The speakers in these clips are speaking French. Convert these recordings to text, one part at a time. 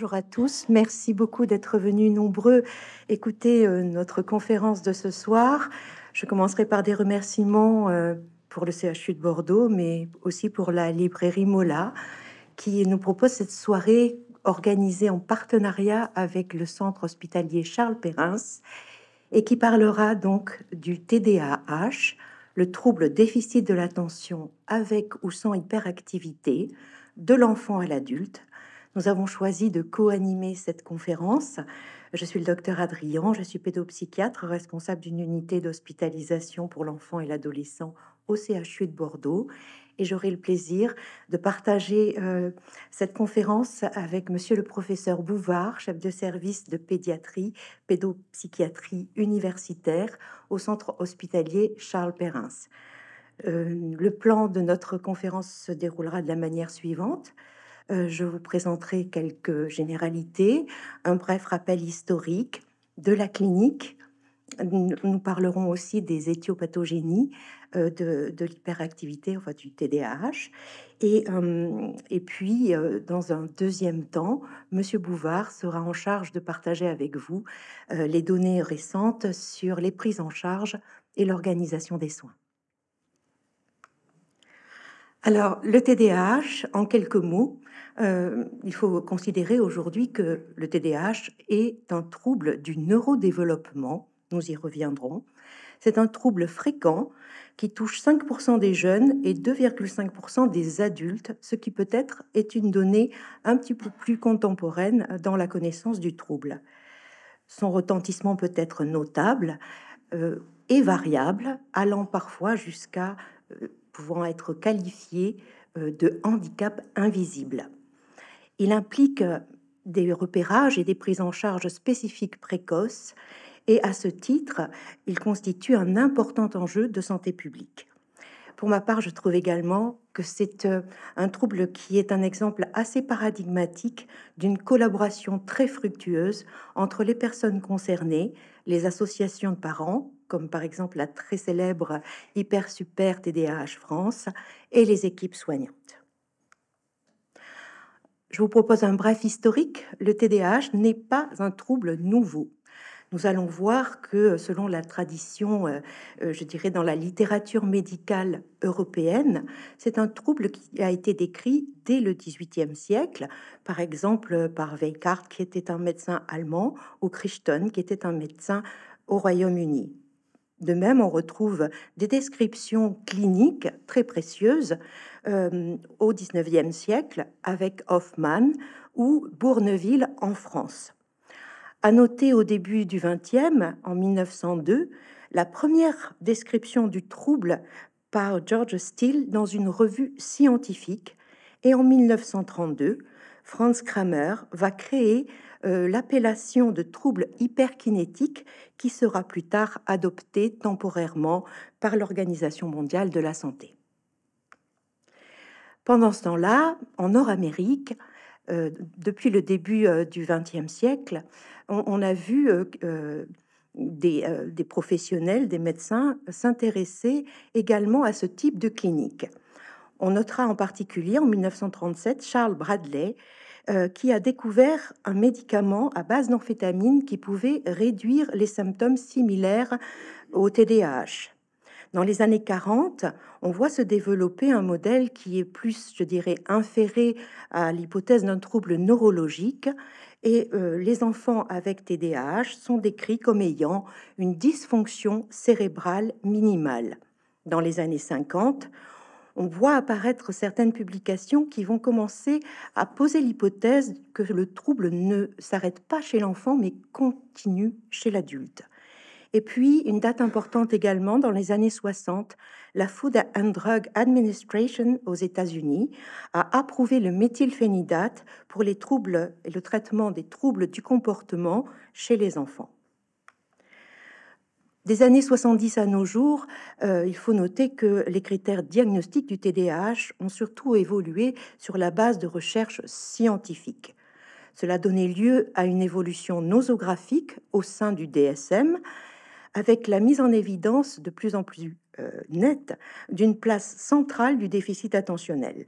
bonjour à tous. Merci beaucoup d'être venus nombreux écouter euh, notre conférence de ce soir. Je commencerai par des remerciements euh, pour le CHU de Bordeaux, mais aussi pour la librairie Mola, qui nous propose cette soirée organisée en partenariat avec le centre hospitalier Charles Perrins et qui parlera donc du TDAH, le trouble déficit de l'attention avec ou sans hyperactivité, de l'enfant à l'adulte, nous avons choisi de co-animer cette conférence. Je suis le docteur Adrien, je suis pédopsychiatre responsable d'une unité d'hospitalisation pour l'enfant et l'adolescent au CHU de Bordeaux et j'aurai le plaisir de partager euh, cette conférence avec monsieur le professeur Bouvard, chef de service de pédiatrie, pédopsychiatrie universitaire au centre hospitalier Charles Perrins. Euh, le plan de notre conférence se déroulera de la manière suivante. Euh, je vous présenterai quelques généralités, un bref rappel historique de la clinique. Nous parlerons aussi des éthiopathogénies euh, de, l'hyperactivité, enfin du TDAH. Et, euh, et puis, dans un deuxième temps, Monsieur Bouvard sera en charge de partager avec vous les données récentes sur les prises en charge et l'organisation des soins. Alors, le TDAH, en quelques mots, euh, il faut considérer aujourd'hui que le TDAH est un trouble du neurodéveloppement, nous y reviendrons. C'est un trouble fréquent qui touche 5% des jeunes et 2,5% des adultes, ce qui peut-être est une donnée un petit peu plus contemporaine dans la connaissance du trouble. Son retentissement peut être notable euh, et variable, allant parfois jusqu'à pouvoir euh, pouvant être qualifié de handicap invisible. Il implique euh, des repérages et des prises en charge spécifiques précoces, et à ce titre, il constitue un important enjeu de santé publique. Pour ma part, je trouve également que c'est euh, un trouble qui est un exemple assez paradigmatique d'une collaboration très fructueuse entre les personnes concernées, les associations de parents, comme par exemple la très célèbre Hyper Super TDAH France, et les équipes soignantes. Je vous propose un bref historique. Le TDAH n'est pas un trouble nouveau. Nous allons voir que selon la tradition, euh, euh, je dirais dans la littérature médicale européenne, c'est un trouble qui a été décrit dès le XVIIIe siècle, par exemple euh, par Weikart, qui était un médecin allemand, ou Crichton, qui était un médecin au Royaume-Uni. De même, on retrouve des descriptions cliniques très précieuses euh, au XIXe siècle avec Hoffman ou Bourneville en France. À noter au début du XXe, en 1902, la première description du trouble par George Steele dans une revue scientifique et en 1932, Franz Kramer va créer euh, l'appellation de trouble hyperkinétique qui sera plus tard adoptée temporairement par l'Organisation mondiale de la santé. Pendant ce temps-là, en Nord-Amérique, euh, depuis le début euh, du XXe siècle, on, a vu des, professionnels, des médecins s'intéresser également à ce type de clinique. On notera en particulier en 1937 Charles Bradley, euh, qui a découvert un médicament à base d'amphétamine qui pouvait réduire les symptômes similaires au TDAH. Dans les années 40, on voit se développer un modèle qui est plus, je dirais, inféré à l'hypothèse d'un trouble neurologique et euh, les enfants avec TDAH sont décrits comme ayant une dysfonction cérébrale minimale. Dans les années 50, on voit apparaître certaines publications qui vont commencer à poser l'hypothèse que le trouble ne s'arrête pas chez l'enfant, mais continue chez l'adulte. Et puis, une date importante également, dans les années 60, la Food and Drug Administration aux États-Unis a approuvé le méthylphénidate pour les troubles et le traitement des troubles du comportement chez les enfants. Des années 70 à nos jours, euh, il faut noter que les critères diagnostiques du TDAH ont surtout évolué sur la base de recherches scientifiques. Cela donnait lieu à une évolution nosographique au sein du DSM, avec la mise en évidence de plus en plus euh, nette d'une place centrale du déficit attentionnel.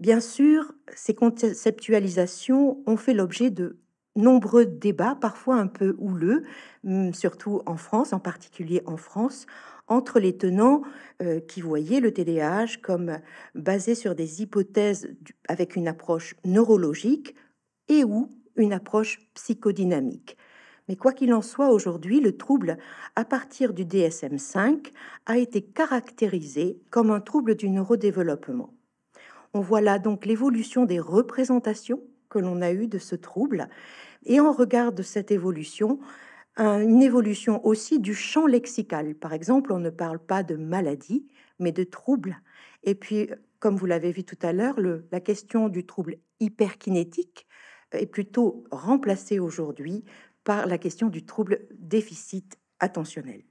Bien sûr, ces conceptualisations ont fait l'objet de nombreux débats, parfois un peu houleux, hum, surtout en France, en particulier en France, entre les tenants euh, qui voyaient le TDAH comme basé sur des hypothèses avec une approche neurologique et ou une approche psychodynamique. Mais quoi qu'il en soit, aujourd'hui, le trouble à partir du DSM5 a été caractérisé comme un trouble du neurodéveloppement. On voit là donc l'évolution des représentations que l'on a eu de ce trouble. Et on regarde cette évolution, une évolution aussi du champ lexical. Par exemple, on ne parle pas de maladie, mais de trouble. Et puis, comme vous l'avez vu tout à l'heure, la question du trouble hyperkinétique est plutôt remplacée aujourd'hui par la question du trouble déficit attentionnel.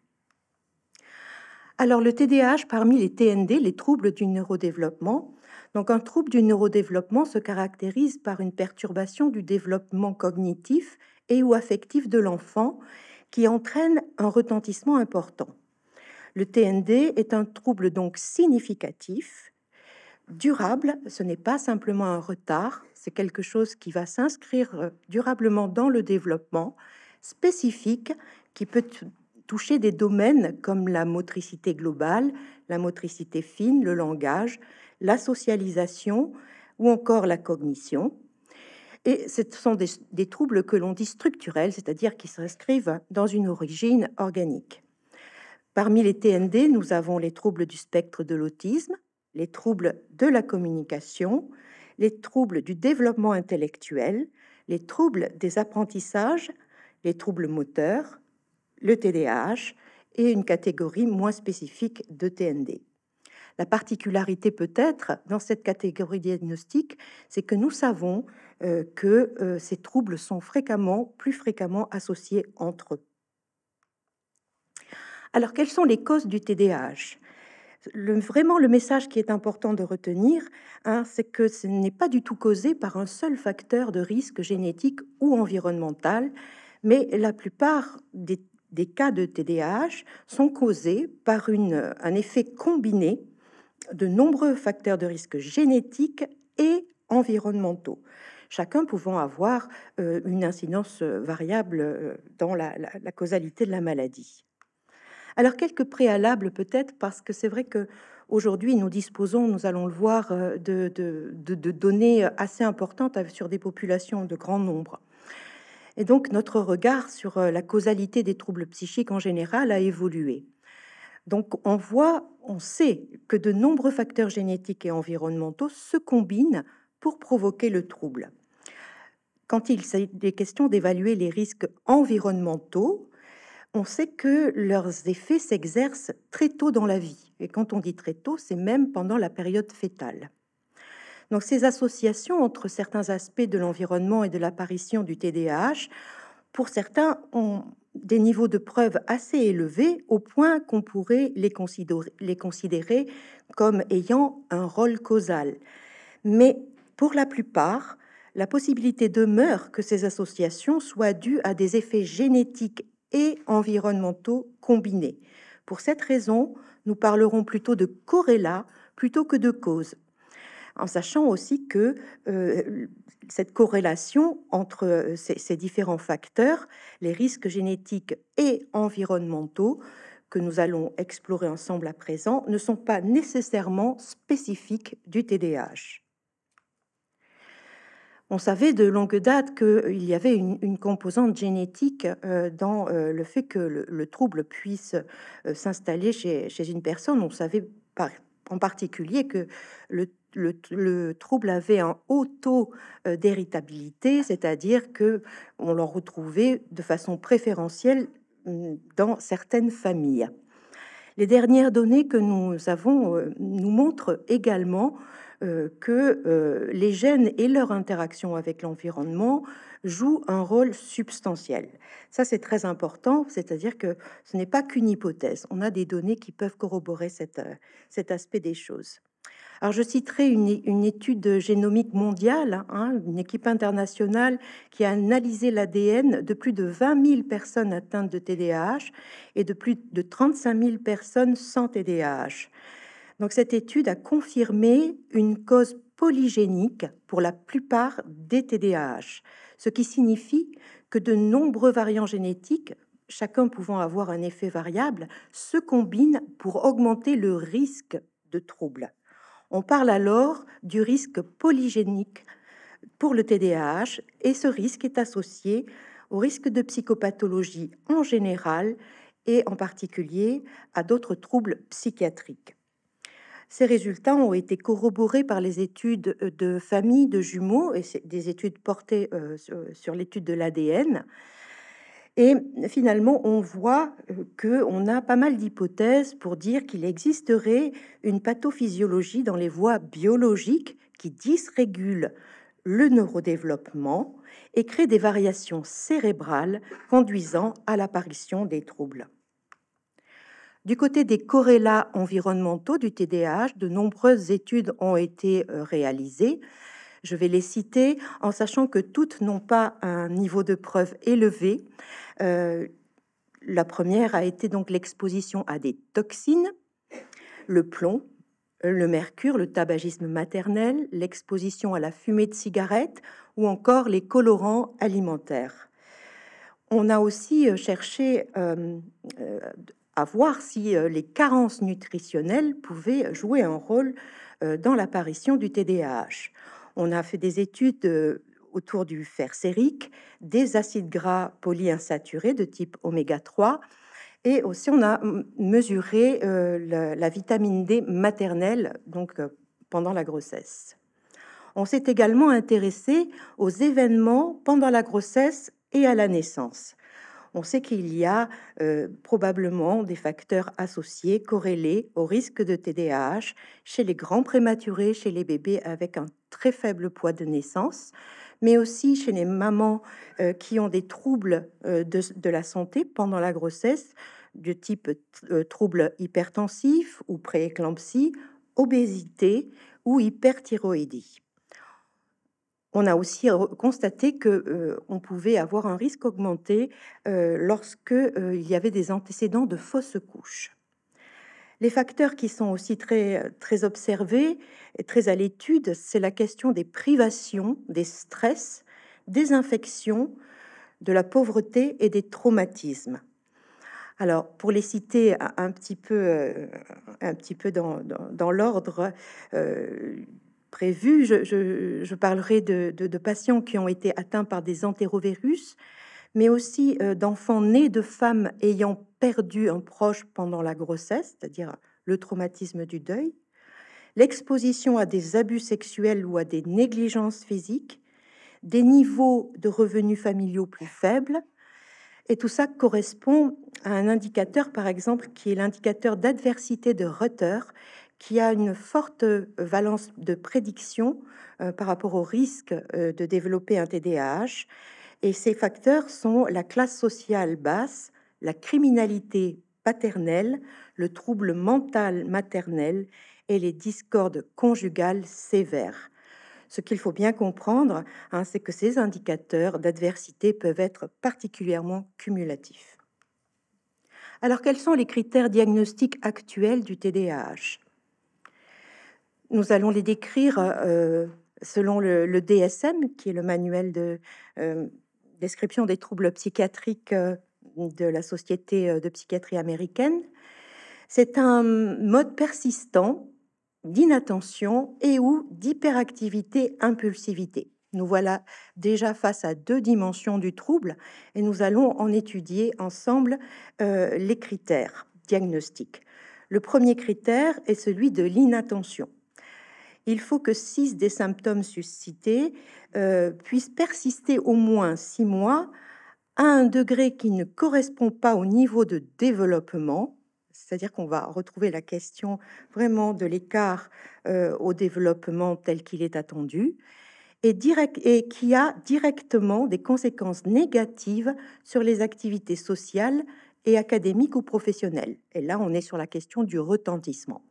Alors le TDAH, parmi les TND, les troubles du neurodéveloppement, donc un trouble du neurodéveloppement se caractérise par une perturbation du développement cognitif et ou affectif de l'enfant qui entraîne un retentissement important. Le TND est un trouble donc significatif, durable, ce n'est pas simplement un retard, c'est quelque chose qui va s'inscrire euh, durablement dans le développement, spécifique, qui peut toucher des domaines comme la motricité globale, la motricité fine, le langage, la socialisation ou encore la cognition. Et ce sont des, troubles que l'on dit structurels, c'est-à-dire qui s'inscrivent dans une origine organique. Parmi les TND, nous avons les troubles du spectre de l'autisme, les troubles de la communication, les troubles du développement intellectuel, les troubles des apprentissages, les troubles moteurs, le TDAH, et une catégorie moins spécifique de TND. La particularité peut-être dans cette catégorie diagnostique, c'est que nous savons euh, que euh, ces troubles sont fréquemment, plus fréquemment associés entre eux. Alors quelles sont les causes du TDAH le, vraiment le message qui est important de retenir, hein, c'est que ce n'est pas du tout causé par un seul facteur de risque génétique ou environnemental, mais la plupart des des cas de TDAH sont causés par euh, un effet combiné de nombreux facteurs de risque génétiques et environnementaux, chacun pouvant avoir euh, une incidence euh, variable dans la, causalité de la maladie. Alors quelques préalables peut-être parce que c'est vrai que aujourd'hui nous disposons, nous allons le voir, de données assez importantes sur des populations de grand nombre. Et donc notre regard sur euh, la causalité des troubles psychiques en général a évolué. Donc on voit, on sait que de nombreux facteurs génétiques et environnementaux se combinent pour provoquer le trouble. Quand il s'agit des questions d'évaluer les risques environnementaux, on sait que leurs effets s'exercent très tôt dans la vie. Et quand on dit très tôt, c'est même pendant la période fétale. Donc ces associations entre certains aspects de l'environnement et de l'apparition du TDAH, pour certains, ont des niveaux de preuve assez élevés au point qu'on pourrait les considérer, les considérer comme ayant un rôle causal. Mais pour la plupart, la possibilité demeure que ces associations soient dues à des effets génétiques et environnementaux combinés. Pour cette raison, nous parlerons plutôt de corrélat plutôt que de cause, en sachant aussi que euh, cette corrélation entre euh, ces, différents facteurs, les risques génétiques et environnementaux que nous allons explorer ensemble à présent, ne sont pas nécessairement spécifiques du TDAH. On savait de longue date qu'il y avait une, composante génétique euh, dans le fait que le, trouble puisse s'installer chez, une personne. On savait en particulier que le le, trouble avait un haut taux euh, d'héritabilité, c'est-à-dire que on l'en retrouvait de façon préférentielle mm, dans certaines familles. Les dernières données que nous avons euh, nous montrent également euh, que les gènes et leur interaction avec l'environnement jouent un rôle substantiel. Ça, c'est très important, c'est-à-dire que ce n'est pas qu'une hypothèse. On a des données qui peuvent corroborer cet aspect des choses. Alors je citerai une, étude génomique mondiale, hein, une équipe internationale qui a analysé l'ADN de plus de 20 000 personnes atteintes de TDAH et de plus de 35 000 personnes sans TDAH. Donc cette étude a confirmé une cause polygénique pour la plupart des TDAH, ce qui signifie que de nombreux variants génétiques, chacun pouvant avoir un effet variable, se combinent pour augmenter le risque de troubles. On parle alors du risque polygénique pour le TDAH et ce risque est associé au risque de psychopathologie en général et en particulier à d'autres troubles psychiatriques. Ces résultats ont été corroborés par les études de familles de jumeaux et des études portées euh, sur l'étude de l'ADN et finalement, on voit euh, qu'on a pas mal d'hypothèses pour dire qu'il existerait une pathophysiologie dans les voies biologiques qui dysrégule le neurodéveloppement et créent des variations cérébrales conduisant à l'apparition des troubles. Du côté des corrélats environnementaux du TDAH, de nombreuses études ont été euh, réalisées je vais les citer en sachant que toutes n'ont pas un niveau de preuve élevé. Euh, la première a été donc l'exposition à des toxines, le plomb, le mercure, le tabagisme maternel, l'exposition à la fumée de cigarette ou encore les colorants alimentaires. On a aussi euh, cherché euh, à voir si les carences nutritionnelles pouvaient jouer un rôle dans l'apparition du TDAH. On a fait des études euh, autour du fer sérique, des acides gras polyinsaturés de type oméga 3, et aussi on a mesuré euh, la, vitamine D maternelle, donc euh, pendant la grossesse. On s'est également intéressé aux événements pendant la grossesse et à la naissance. On sait qu'il y a probablement des facteurs associés, corrélés au risque de TDAH chez les grands prématurés, chez les bébés avec un très faible poids de naissance, mais aussi chez les mamans euh, qui ont des troubles euh, de, la santé pendant la grossesse, du type trouble euh, troubles hypertensifs ou prééclampsie, obésité ou hyperthyroïdie. On a aussi constaté qu'on pouvait avoir un risque augmenté lorsqu'il y avait des antécédents de fausses couches. Les facteurs qui sont aussi très, observés et très à l'étude, c'est la question des privations, des stress, des infections, de la pauvreté et des traumatismes. Alors, pour les citer un petit peu, euh, un petit peu dans, l'ordre euh, prévu, je, parlerai de, patients qui ont été atteints par des entérovirus, mais aussi euh, d'enfants nés de femmes ayant perdu un proche pendant la grossesse, c'est-à-dire le traumatisme du deuil, l'exposition à des abus sexuels ou à des négligences physiques, des niveaux de revenus familiaux plus faibles, et tout ça correspond à un indicateur, par exemple, qui est l'indicateur d'adversité de Rutter, qui a une forte euh, valence de prédiction euh, par rapport au risque de développer un TDAH et ces facteurs sont la classe sociale basse, la criminalité paternelle, le trouble mental maternel et les discordes conjugales sévères. Ce qu'il faut bien comprendre, hein, c'est que ces indicateurs d'adversité peuvent être particulièrement cumulatifs. Alors quels sont les critères diagnostiques actuels du TDAH Nous allons les décrire euh, selon le, DSM, qui est le manuel de, euh, description des troubles psychiatriques euh, de la Société euh, de psychiatrie américaine. C'est un mode persistant d'inattention et ou d'hyperactivité-impulsivité. Nous voilà déjà face à deux dimensions du trouble et nous allons en étudier ensemble euh, les critères diagnostiques. Le premier critère est celui de l'inattention il faut que six des symptômes suscités euh, puissent persister au moins six mois à un degré qui ne correspond pas au niveau de développement, c'est-à-dire qu'on va retrouver la question vraiment de l'écart euh, au développement tel qu'il est attendu, et qui a directement des conséquences négatives sur les activités sociales et académiques ou professionnelles. Et là, on est sur la question du retentissement.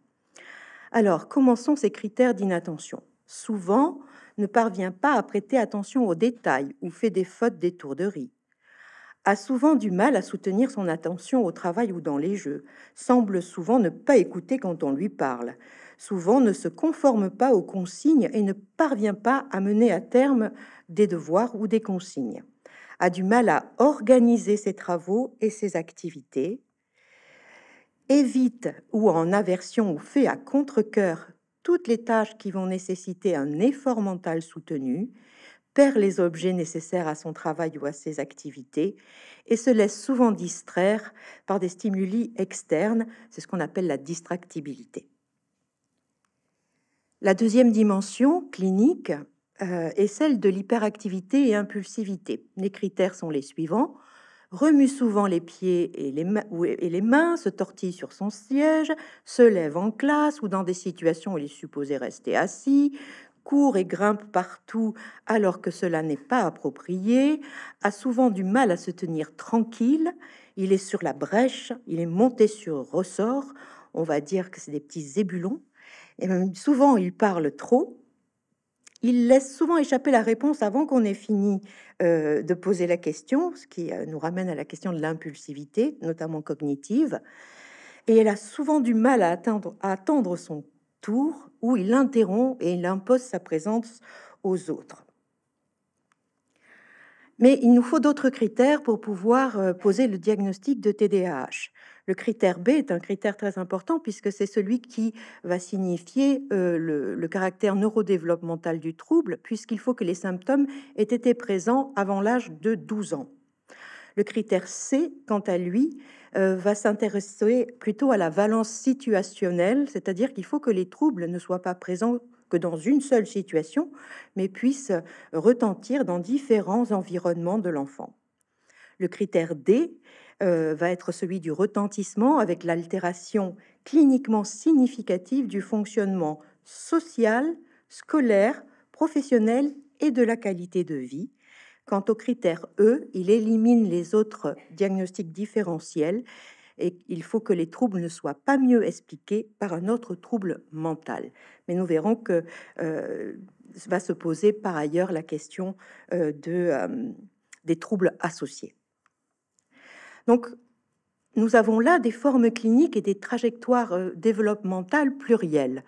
Alors, commençons ces critères d'inattention. Souvent, ne parvient pas à prêter attention aux détails ou fait des fautes d'étourderie a souvent du mal à soutenir son attention au travail ou dans les jeux, semble souvent ne pas écouter quand on lui parle, souvent ne se conforme pas aux consignes et ne parvient pas à mener à terme des devoirs ou des consignes, a du mal à organiser ses travaux et ses activités, évite ou en aversion ou fait à contre-coeur toutes les tâches qui vont nécessiter un effort mental soutenu, perd les objets nécessaires à son travail ou à ses activités et se laisse souvent distraire par des stimuli externes, c'est ce qu'on appelle la distractibilité. La deuxième dimension clinique euh, est celle de l'hyperactivité et impulsivité. Les critères sont les suivants remue souvent les pieds et les, mains, se tortille sur son siège, se lève en classe ou dans des situations où il est supposé rester assis, court et grimpe partout alors que cela n'est pas approprié, a souvent du mal à se tenir tranquille, il est sur la brèche, il est monté sur ressort, on va dire que c'est des petits zébulons, et même souvent il parle trop, il laisse souvent échapper la réponse avant qu'on ait fini euh, de poser la question, ce qui euh, nous ramène à la question de l'impulsivité, notamment cognitive. Et elle a souvent du mal à, à attendre son tour où il interrompt et il impose sa présence aux autres. Mais il nous faut d'autres critères pour pouvoir euh, poser le diagnostic de TDAH. Le critère B est un critère très important puisque c'est celui qui va signifier euh, le, caractère neurodéveloppemental du trouble, puisqu'il faut que les symptômes aient été présents avant l'âge de 12 ans. Le critère C, quant à lui, euh, va s'intéresser plutôt à la valence situationnelle, c'est-à-dire qu'il faut que les troubles ne soient pas présents que dans une seule situation, mais puissent retentir dans différents environnements de l'enfant. Le critère D euh, va être celui du retentissement avec l'altération cliniquement significative du fonctionnement social, scolaire, professionnel et de la qualité de vie. Quant au critère E, il élimine les autres diagnostics différentiels et il faut que les troubles ne soient pas mieux expliqués par un autre trouble mental. Mais nous verrons que euh, va se poser par ailleurs la question euh, des troubles associés. Donc, nous avons là des formes cliniques et des trajectoires euh, développementales plurielles.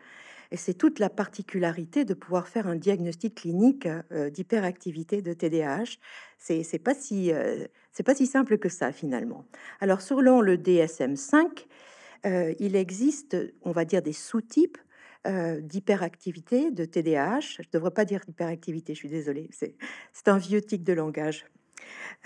Et c'est toute la particularité de pouvoir faire un diagnostic clinique euh, d'hyperactivité de TDAH. C'est, n'est euh, pas si simple que ça finalement. Alors selon le DSM-5, il existe, on va dire, des sous-types d'hyperactivité de TDAH. Je ne devrais pas dire hyperactivité, je suis désolée. C'est, c'est un vieux tic de langage.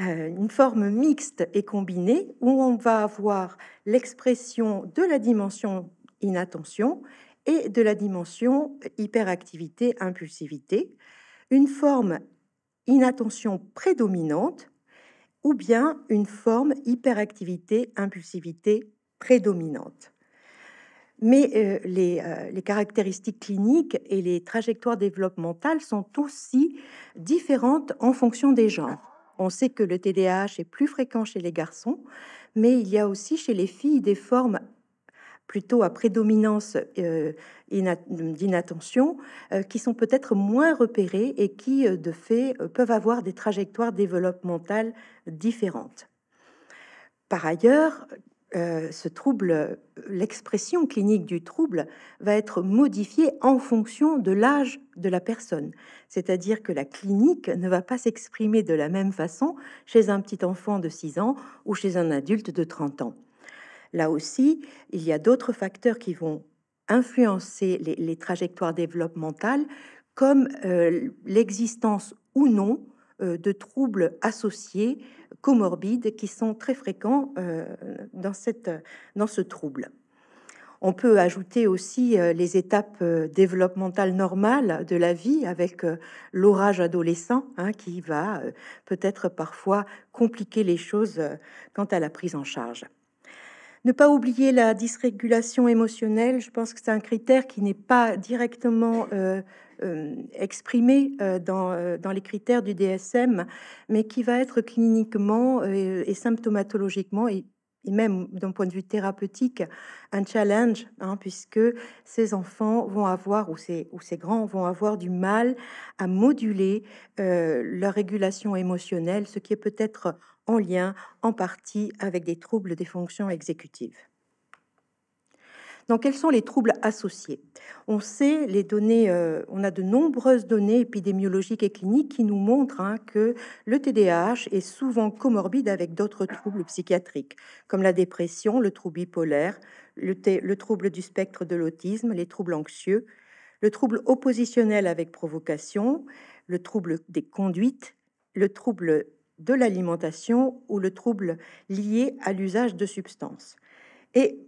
Euh, une forme mixte et combinée où on va avoir l'expression de la dimension inattention et de la dimension hyperactivité-impulsivité, une forme inattention prédominante ou bien une forme hyperactivité-impulsivité prédominante. Mais euh, les, euh, les, caractéristiques cliniques et les trajectoires développementales sont aussi différentes en fonction des genres. On sait que le TDAH est plus fréquent chez les garçons, mais il y a aussi chez les filles des formes plutôt à prédominance euh, d'inattention, euh, qui sont peut-être moins repérées et qui, euh, de fait, peuvent avoir des trajectoires développementales différentes. Par ailleurs, euh, ce trouble, l'expression clinique du trouble va être modifiée en fonction de l'âge de la personne. C'est-à-dire que la clinique ne va pas s'exprimer de la même façon chez un petit enfant de 6 ans ou chez un adulte de 30 ans. Là aussi, il y a d'autres facteurs qui vont influencer les, trajectoires développementales, comme euh, l'existence ou non euh, de troubles associés comorbides qui sont très fréquents euh, dans, cette, dans ce trouble. On peut ajouter aussi euh, les étapes euh, développementales normales de la vie avec l'orage adolescent hein, qui va peut-être parfois compliquer les choses quant à la prise en charge. Ne pas oublier la dysrégulation émotionnelle, je pense que c'est un critère qui n'est pas directement euh, exprimé euh, euh, dans, les critères du DSM, mais qui va être cliniquement et, symptomatologiquement et même d'un point de vue thérapeutique, un challenge, hein, puisque ces enfants vont avoir, ou ces, ou ces grands vont avoir du mal à moduler leur régulation émotionnelle, ce qui est peut-être en lien en partie avec des troubles des fonctions exécutives. Donc, quels sont les troubles associés On sait les données, euh, on a de nombreuses données épidémiologiques et cliniques qui nous montrent hein, que le TDAH est souvent comorbide avec d'autres troubles psychiatriques, comme la dépression, le trouble bipolaire, le, le trouble du spectre de l'autisme, les troubles anxieux, le trouble oppositionnel avec provocation, le trouble des conduites, le trouble de l'alimentation ou le trouble lié à l'usage de substances. Et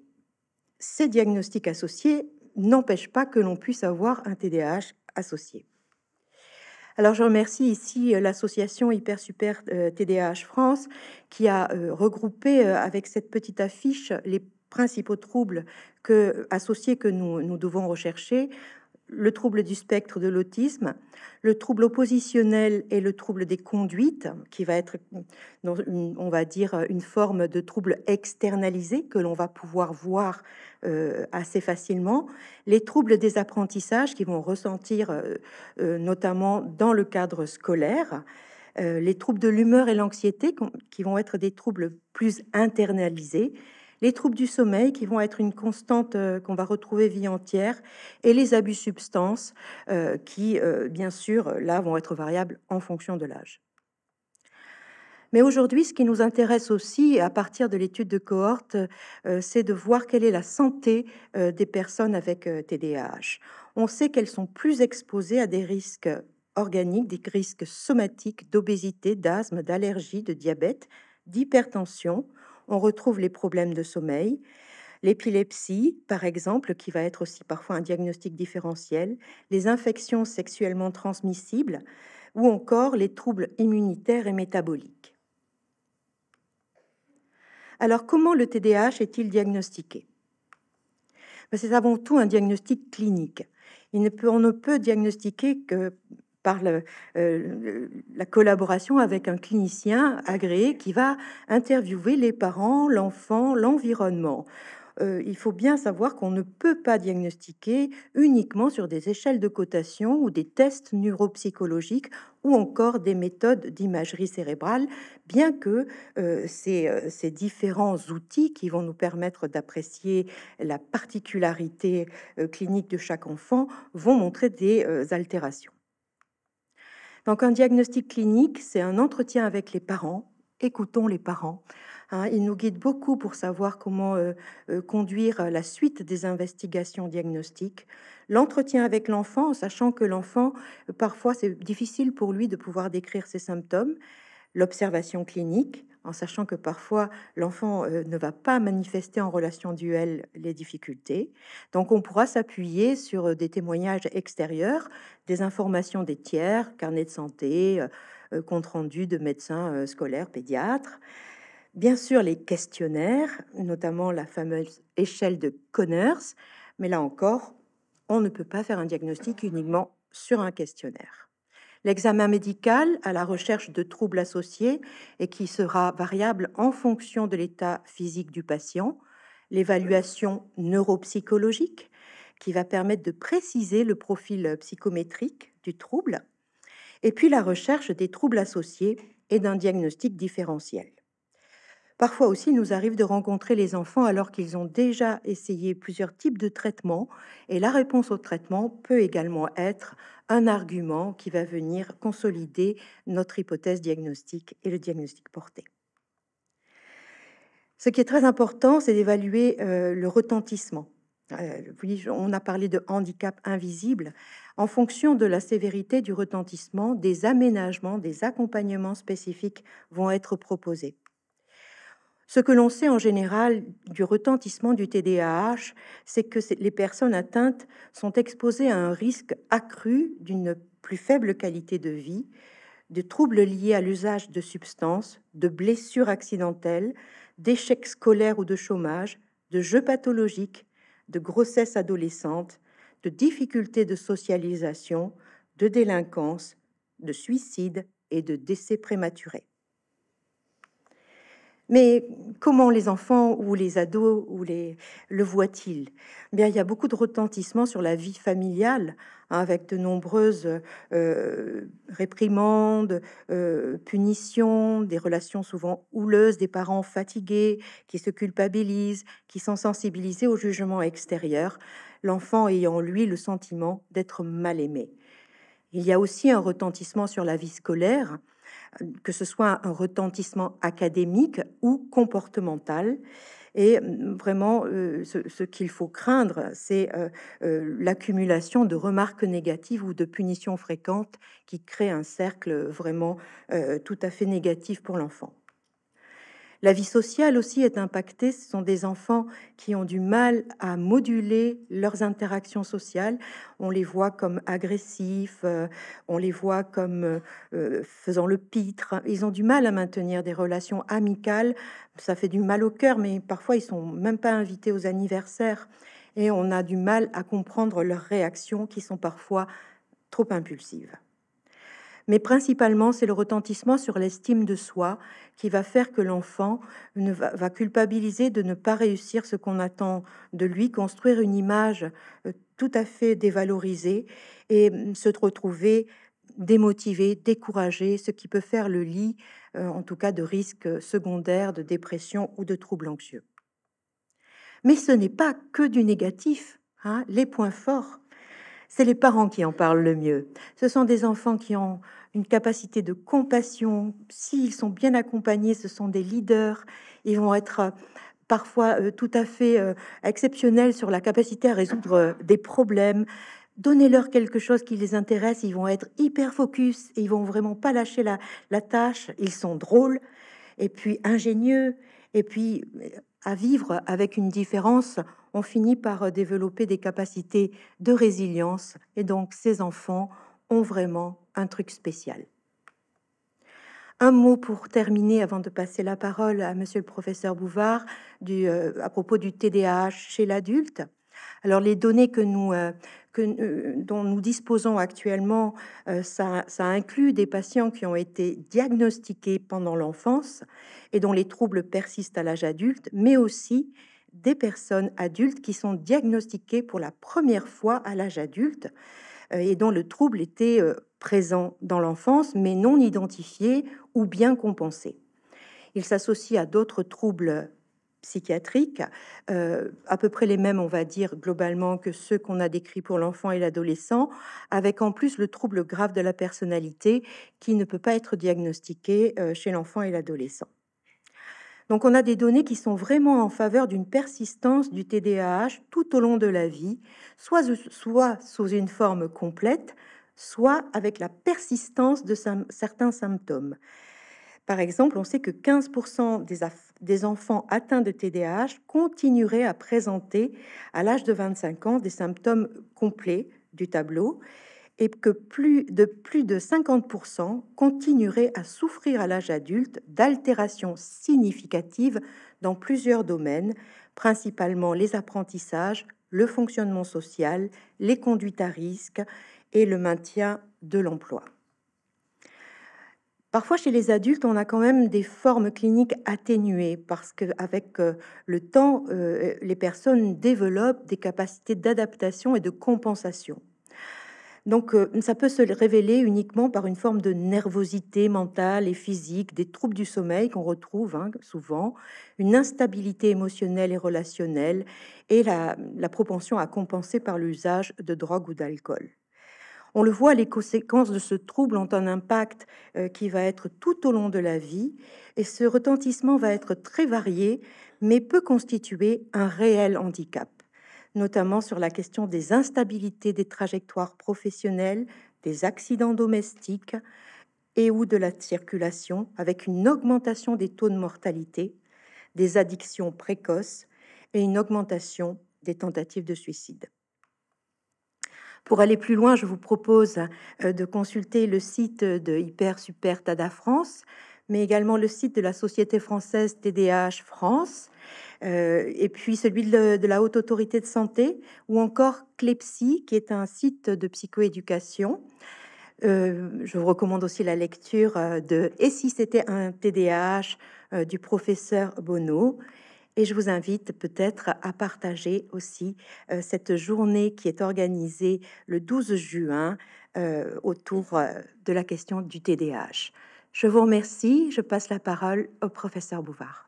ces diagnostics associés n'empêchent pas que l'on puisse avoir un TDAH associé. Alors je remercie ici euh, l'association Hyper Super TDAH euh, France qui a euh, regroupé avec cette petite affiche les principaux troubles que, associés que nous devons rechercher le trouble du spectre de l'autisme, le trouble oppositionnel et le trouble des conduites, qui va être, on va dire, une forme de trouble externalisé que l'on va pouvoir voir euh, assez facilement, les troubles des apprentissages qui vont ressentir euh, euh, notamment dans le cadre scolaire, les troubles de l'humeur et l'anxiété qui vont être des troubles plus internalisés, les troubles du sommeil qui vont être une constante euh, qu'on va retrouver vie entière, et les abus substances euh, qui, euh, bien sûr, là, vont être variables en fonction de l'âge. Mais aujourd'hui, ce qui nous intéresse aussi, à partir de l'étude de cohorte, c'est de voir quelle est la santé des personnes avec TDAH. On sait qu'elles sont plus exposées à des risques organiques, des risques somatiques d'obésité, d'asthme, d'allergie, de diabète, d'hypertension, on retrouve les problèmes de sommeil, l'épilepsie, par exemple, qui va être aussi parfois un diagnostic différentiel, les infections sexuellement transmissibles ou encore les troubles immunitaires et métaboliques. Alors comment le TDAH est-il diagnostiqué ben, C'est avant tout un diagnostic clinique. on ne peut diagnostiquer que par euh, la collaboration avec un clinicien agréé qui va interviewer les parents, l'enfant, l'environnement. Euh, il faut bien savoir qu'on ne peut pas diagnostiquer uniquement sur des échelles de cotation ou des tests neuropsychologiques ou encore des méthodes d'imagerie cérébrale, bien que euh, ces, différents outils qui vont nous permettre d'apprécier la particularité clinique de chaque enfant vont montrer des altérations. Donc un diagnostic clinique, c'est un entretien avec les parents. Écoutons les parents. Hein. ils nous guident beaucoup pour savoir comment euh, euh, conduire euh, la suite des investigations diagnostiques. L'entretien avec l'enfant, sachant que l'enfant, parfois, c'est difficile pour lui de pouvoir décrire ses symptômes. L'observation clinique, en sachant que parfois l'enfant euh, ne va pas manifester en relation duelle les difficultés. Donc on pourra s'appuyer sur euh, des témoignages extérieurs, des informations des tiers, carnet de santé, euh, compte rendu de médecins scolaires, pédiatres. Bien sûr, les questionnaires, notamment la fameuse échelle de Connors, mais là encore, on ne peut pas faire un diagnostic uniquement sur un questionnaire. L'examen médical à la recherche de troubles associés et qui sera variable en fonction de l'état physique du patient. L'évaluation neuropsychologique qui va permettre de préciser le profil psychométrique du trouble. Et puis la recherche des troubles associés et d'un diagnostic différentiel. Parfois aussi, il nous arrive de rencontrer les enfants alors qu'ils ont déjà essayé plusieurs types de traitements et la réponse au traitement peut également être un argument qui va venir consolider notre hypothèse diagnostique et le diagnostic porté. Ce qui est très important, c'est d'évaluer euh, le retentissement. Euh, on a parlé de handicap invisible. En fonction de la sévérité du retentissement, des aménagements, des accompagnements spécifiques vont être proposés. Ce que l'on sait en général du retentissement du TDAH, c'est que les personnes atteintes sont exposées à un risque accru d'une plus faible qualité de vie, de troubles liés à l'usage de substances, de blessures accidentelles, d'échecs scolaires ou de chômage, de jeux pathologiques, de grossesses adolescentes, de difficultés de socialisation, de délinquance, de suicide et de décès prématurés. Mais comment les enfants ou les ados ou le voient-ils eh Bien, il y a beaucoup de retentissements sur la vie familiale, hein, avec de nombreuses euh, réprimandes, euh, punitions, des relations souvent houleuses, des parents fatigués qui se culpabilisent, qui sont sensibilisés au jugement extérieur, l'enfant ayant lui le sentiment d'être mal aimé. Il y a aussi un retentissement sur la vie scolaire que ce soit un retentissement académique ou comportemental. Et euh, vraiment, euh, ce, qu'il faut craindre, c'est euh, l'accumulation de remarques négatives ou de punitions fréquentes qui créent un cercle vraiment tout à fait négatif pour l'enfant. La vie sociale aussi est impactée. Ce sont des enfants qui ont du mal à moduler leurs interactions sociales. On les voit comme agressifs, euh, on les voit comme euh, euh, faisant le pitre. Ils ont du mal à maintenir des relations amicales. Ça fait du mal au cœur, mais parfois ils sont même pas invités aux anniversaires. Et on a du mal à comprendre leurs réactions qui sont parfois trop impulsives mais principalement c'est le retentissement sur l'estime de soi qui va faire que l'enfant ne va, culpabiliser de ne pas réussir ce qu'on attend de lui, construire une image euh, tout à fait dévalorisée et mm, se retrouver démotivé, découragé, ce qui peut faire le lit, euh, en tout cas, de risques euh, secondaires de dépression ou de troubles anxieux. Mais ce n'est pas que du négatif, hein, les points forts. C'est les parents qui en parlent le mieux. Ce sont des enfants qui ont une capacité de compassion. S'ils sont bien accompagnés, ce sont des leaders. Ils vont être euh, parfois euh, tout à fait euh, exceptionnels sur la capacité à résoudre des problèmes. Donnez-leur quelque chose qui les intéresse, ils vont être hyper focus, et ils vont vraiment pas lâcher la, la tâche, ils sont drôles et puis ingénieux et puis à vivre avec une différence, on finit par développer des capacités de résilience et donc ces enfants ont vraiment un truc spécial. Un mot pour terminer avant de passer la parole à monsieur le professeur Bouvard euh, à propos du TDAH chez l'adulte. Alors les données que nous, euh, euh, dont nous disposons actuellement, ça inclut des patients qui ont été diagnostiqués pendant l'enfance et dont les troubles persistent à l'âge adulte, mais aussi des personnes adultes qui sont diagnostiquées pour la première fois à l'âge adulte euh, et dont le trouble était euh, présent dans l'enfance mais non identifié ou bien compensé. Il s'associe à d'autres troubles psychiatriques, euh, à peu près les mêmes, on va dire, globalement, que ceux qu'on a décrits pour l'enfant et l'adolescent, avec en plus le trouble grave de la personnalité qui ne peut pas être diagnostiqué chez l'enfant et l'adolescent. Donc on a des données qui sont vraiment en faveur d'une persistance du TDAH tout au long de la vie, soit, sous une forme complète, soit avec la persistance de certains symptômes. Par exemple, on sait que 15% des, des, enfants atteints de TDAH continueraient à présenter à l'âge de 25 ans des symptômes complets du tableau et que plus de plus de 50% continueraient à souffrir à l'âge adulte d'altérations significatives dans plusieurs domaines, principalement les apprentissages, le fonctionnement social, les conduites à risque et le maintien de l'emploi. Parfois, chez les adultes, on a quand même des formes cliniques atténuées parce qu'avec euh, le temps, euh, les personnes développent des capacités d'adaptation et de compensation. Donc euh, ça peut se révéler uniquement par une forme de nervosité mentale et physique, des troubles du sommeil qu'on retrouve hein, souvent, une instabilité émotionnelle et relationnelle et la, la propension à compenser par l'usage de drogue ou d'alcool. On le voit, les conséquences de ce trouble ont un impact euh, qui va être tout au long de la vie et ce retentissement va être très varié mais peut constituer un réel handicap notamment sur la question des instabilités des trajectoires professionnelles, des accidents domestiques et ou de la circulation, avec une augmentation des taux de mortalité, des addictions précoces et une augmentation des tentatives de suicide. Pour aller plus loin, je vous propose euh, de consulter le site de Hyper Super Tada France mais également le site de la société française TDAH France, euh, et puis celui de, la Haute Autorité de Santé, ou encore Clepsi, qui est un site de psychoéducation. Euh, je vous recommande aussi la lecture euh, de Et si c'était un TDAH du professeur Bonneau. Et je vous invite peut-être à partager aussi cette journée qui est organisée le 12 juin autour de la question du TDAH. Je vous remercie. Je passe la parole au professeur Bouvard.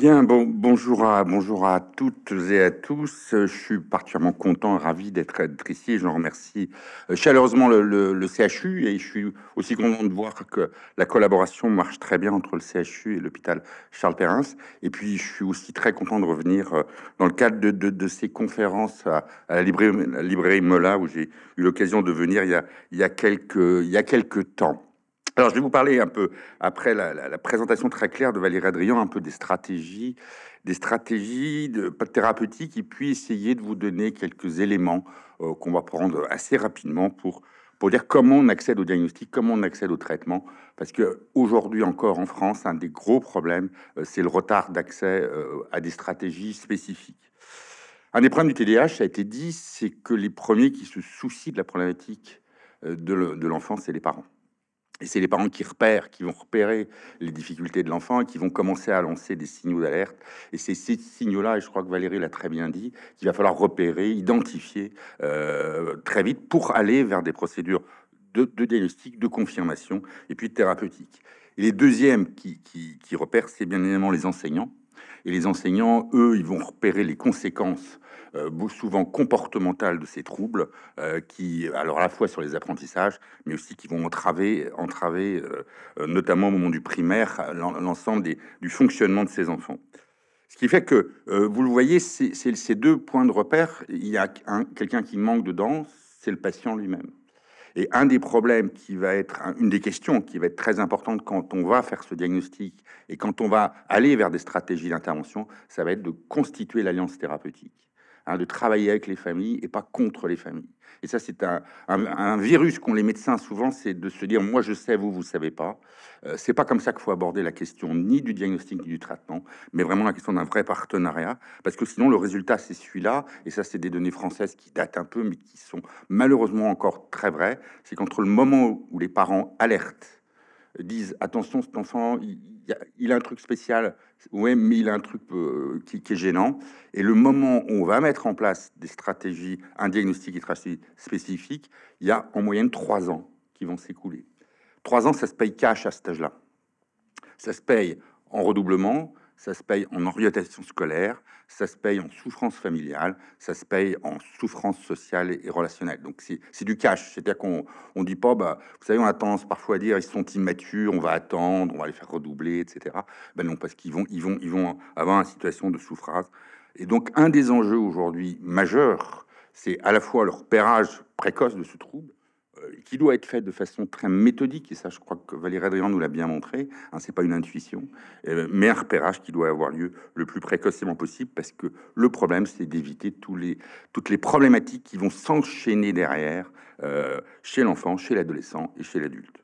Bien, bon, bonjour, à, bonjour à toutes et à tous. Euh, je suis particulièrement content, ravi d'être ici. je remercie euh, chaleureusement le, CHU et je suis aussi content de voir que la collaboration marche très bien entre le CHU et l'hôpital Charles Perrins. Et puis, je suis aussi très content de revenir euh, dans le cadre de, ces conférences à, la librairie, Mola où j'ai eu l'occasion de venir il y a, il quelques, il y a quelques temps. Alors, je vais vous parler un peu, après la, présentation très claire de Valérie Adrien, un peu des stratégies, des stratégies de, thérapeutiques, et puis essayer de vous donner quelques éléments euh, qu'on va prendre assez rapidement pour, pour dire comment on accède au diagnostic, comment on accède au traitement. Parce que aujourd'hui encore en France, un des gros problèmes, euh, c'est le retard d'accès euh, à des stratégies spécifiques. Un des problèmes du TDAH, ça a été dit, c'est que les premiers qui se soucient de la problématique de l'enfant c'est les parents. Et c'est les parents qui repèrent, qui vont repérer les difficultés de l'enfant et qui vont commencer à lancer des signaux d'alerte. Et c'est ces signaux-là, et je crois que Valérie l'a très bien dit, qu'il va falloir repérer, identifier euh, très vite pour aller vers des procédures de, diagnostic, de confirmation et puis de thérapeutique. Et les deuxièmes qui repèrent, c'est bien évidemment les enseignants et les enseignants, eux, ils vont repérer les conséquences euh, souvent comportementales de ces troubles, euh, qui, alors à la fois sur les apprentissages, mais aussi qui vont entraver, euh, notamment au moment du primaire, l'ensemble du fonctionnement de ces enfants. Ce qui fait que, vous le voyez, c'est ces deux points de repère, il y a quelqu'un qui manque dedans, c'est le patient lui-même. Et un des problèmes qui va être, une des questions qui va être très importante quand on va faire ce diagnostic et quand on va aller vers des stratégies d'intervention, ça va être de constituer l'alliance thérapeutique. Hein, de travailler avec les familles et pas contre les familles. Et ça, c'est un, virus qu'ont les médecins souvent, c'est de se dire moi je sais, vous vous savez pas. Euh, c'est pas comme ça qu'il faut aborder la question ni du diagnostic ni du traitement, mais vraiment la question d'un vrai partenariat, parce que sinon le résultat c'est celui-là. Et ça, c'est des données françaises qui datent un peu, mais qui sont malheureusement encore très vraies. C'est qu'entre le moment où les parents alertent, disent attention, cet enfant, il a un truc spécial oui, mais il a un truc euh, qui, est gênant. Et le moment où on va mettre en place des stratégies, un diagnostic et spécifique, il y a en moyenne trois ans qui vont s'écouler. Trois ans, ça se paye cash à cet âge-là. Ça se paye en redoublement, ça se paye en orientation scolaire, ça se paye en souffrance familiale, ça se paye en souffrance sociale et, relationnelle. Donc c'est du cash, c'est-à-dire qu'on on dit pas, bah, vous savez, on a tendance parfois à dire ils sont immatures, on va attendre, on va les faire redoubler, etc. Ben non, parce qu'ils vont, ils vont, ils vont avoir une situation de souffrance. Et donc un des enjeux aujourd'hui majeurs, c'est à la fois le repérage précoce de ce trouble, euh, qui doit être fait de façon très méthodique, et ça je crois que Valérie Adrien nous l'a bien montré, hein, c'est pas une intuition, euh, mais un repérage qui doit avoir lieu le plus précocement possible, parce que le problème c'est d'éviter tous les, toutes les problématiques qui vont s'enchaîner derrière euh, chez l'enfant, chez l'adolescent et chez l'adulte.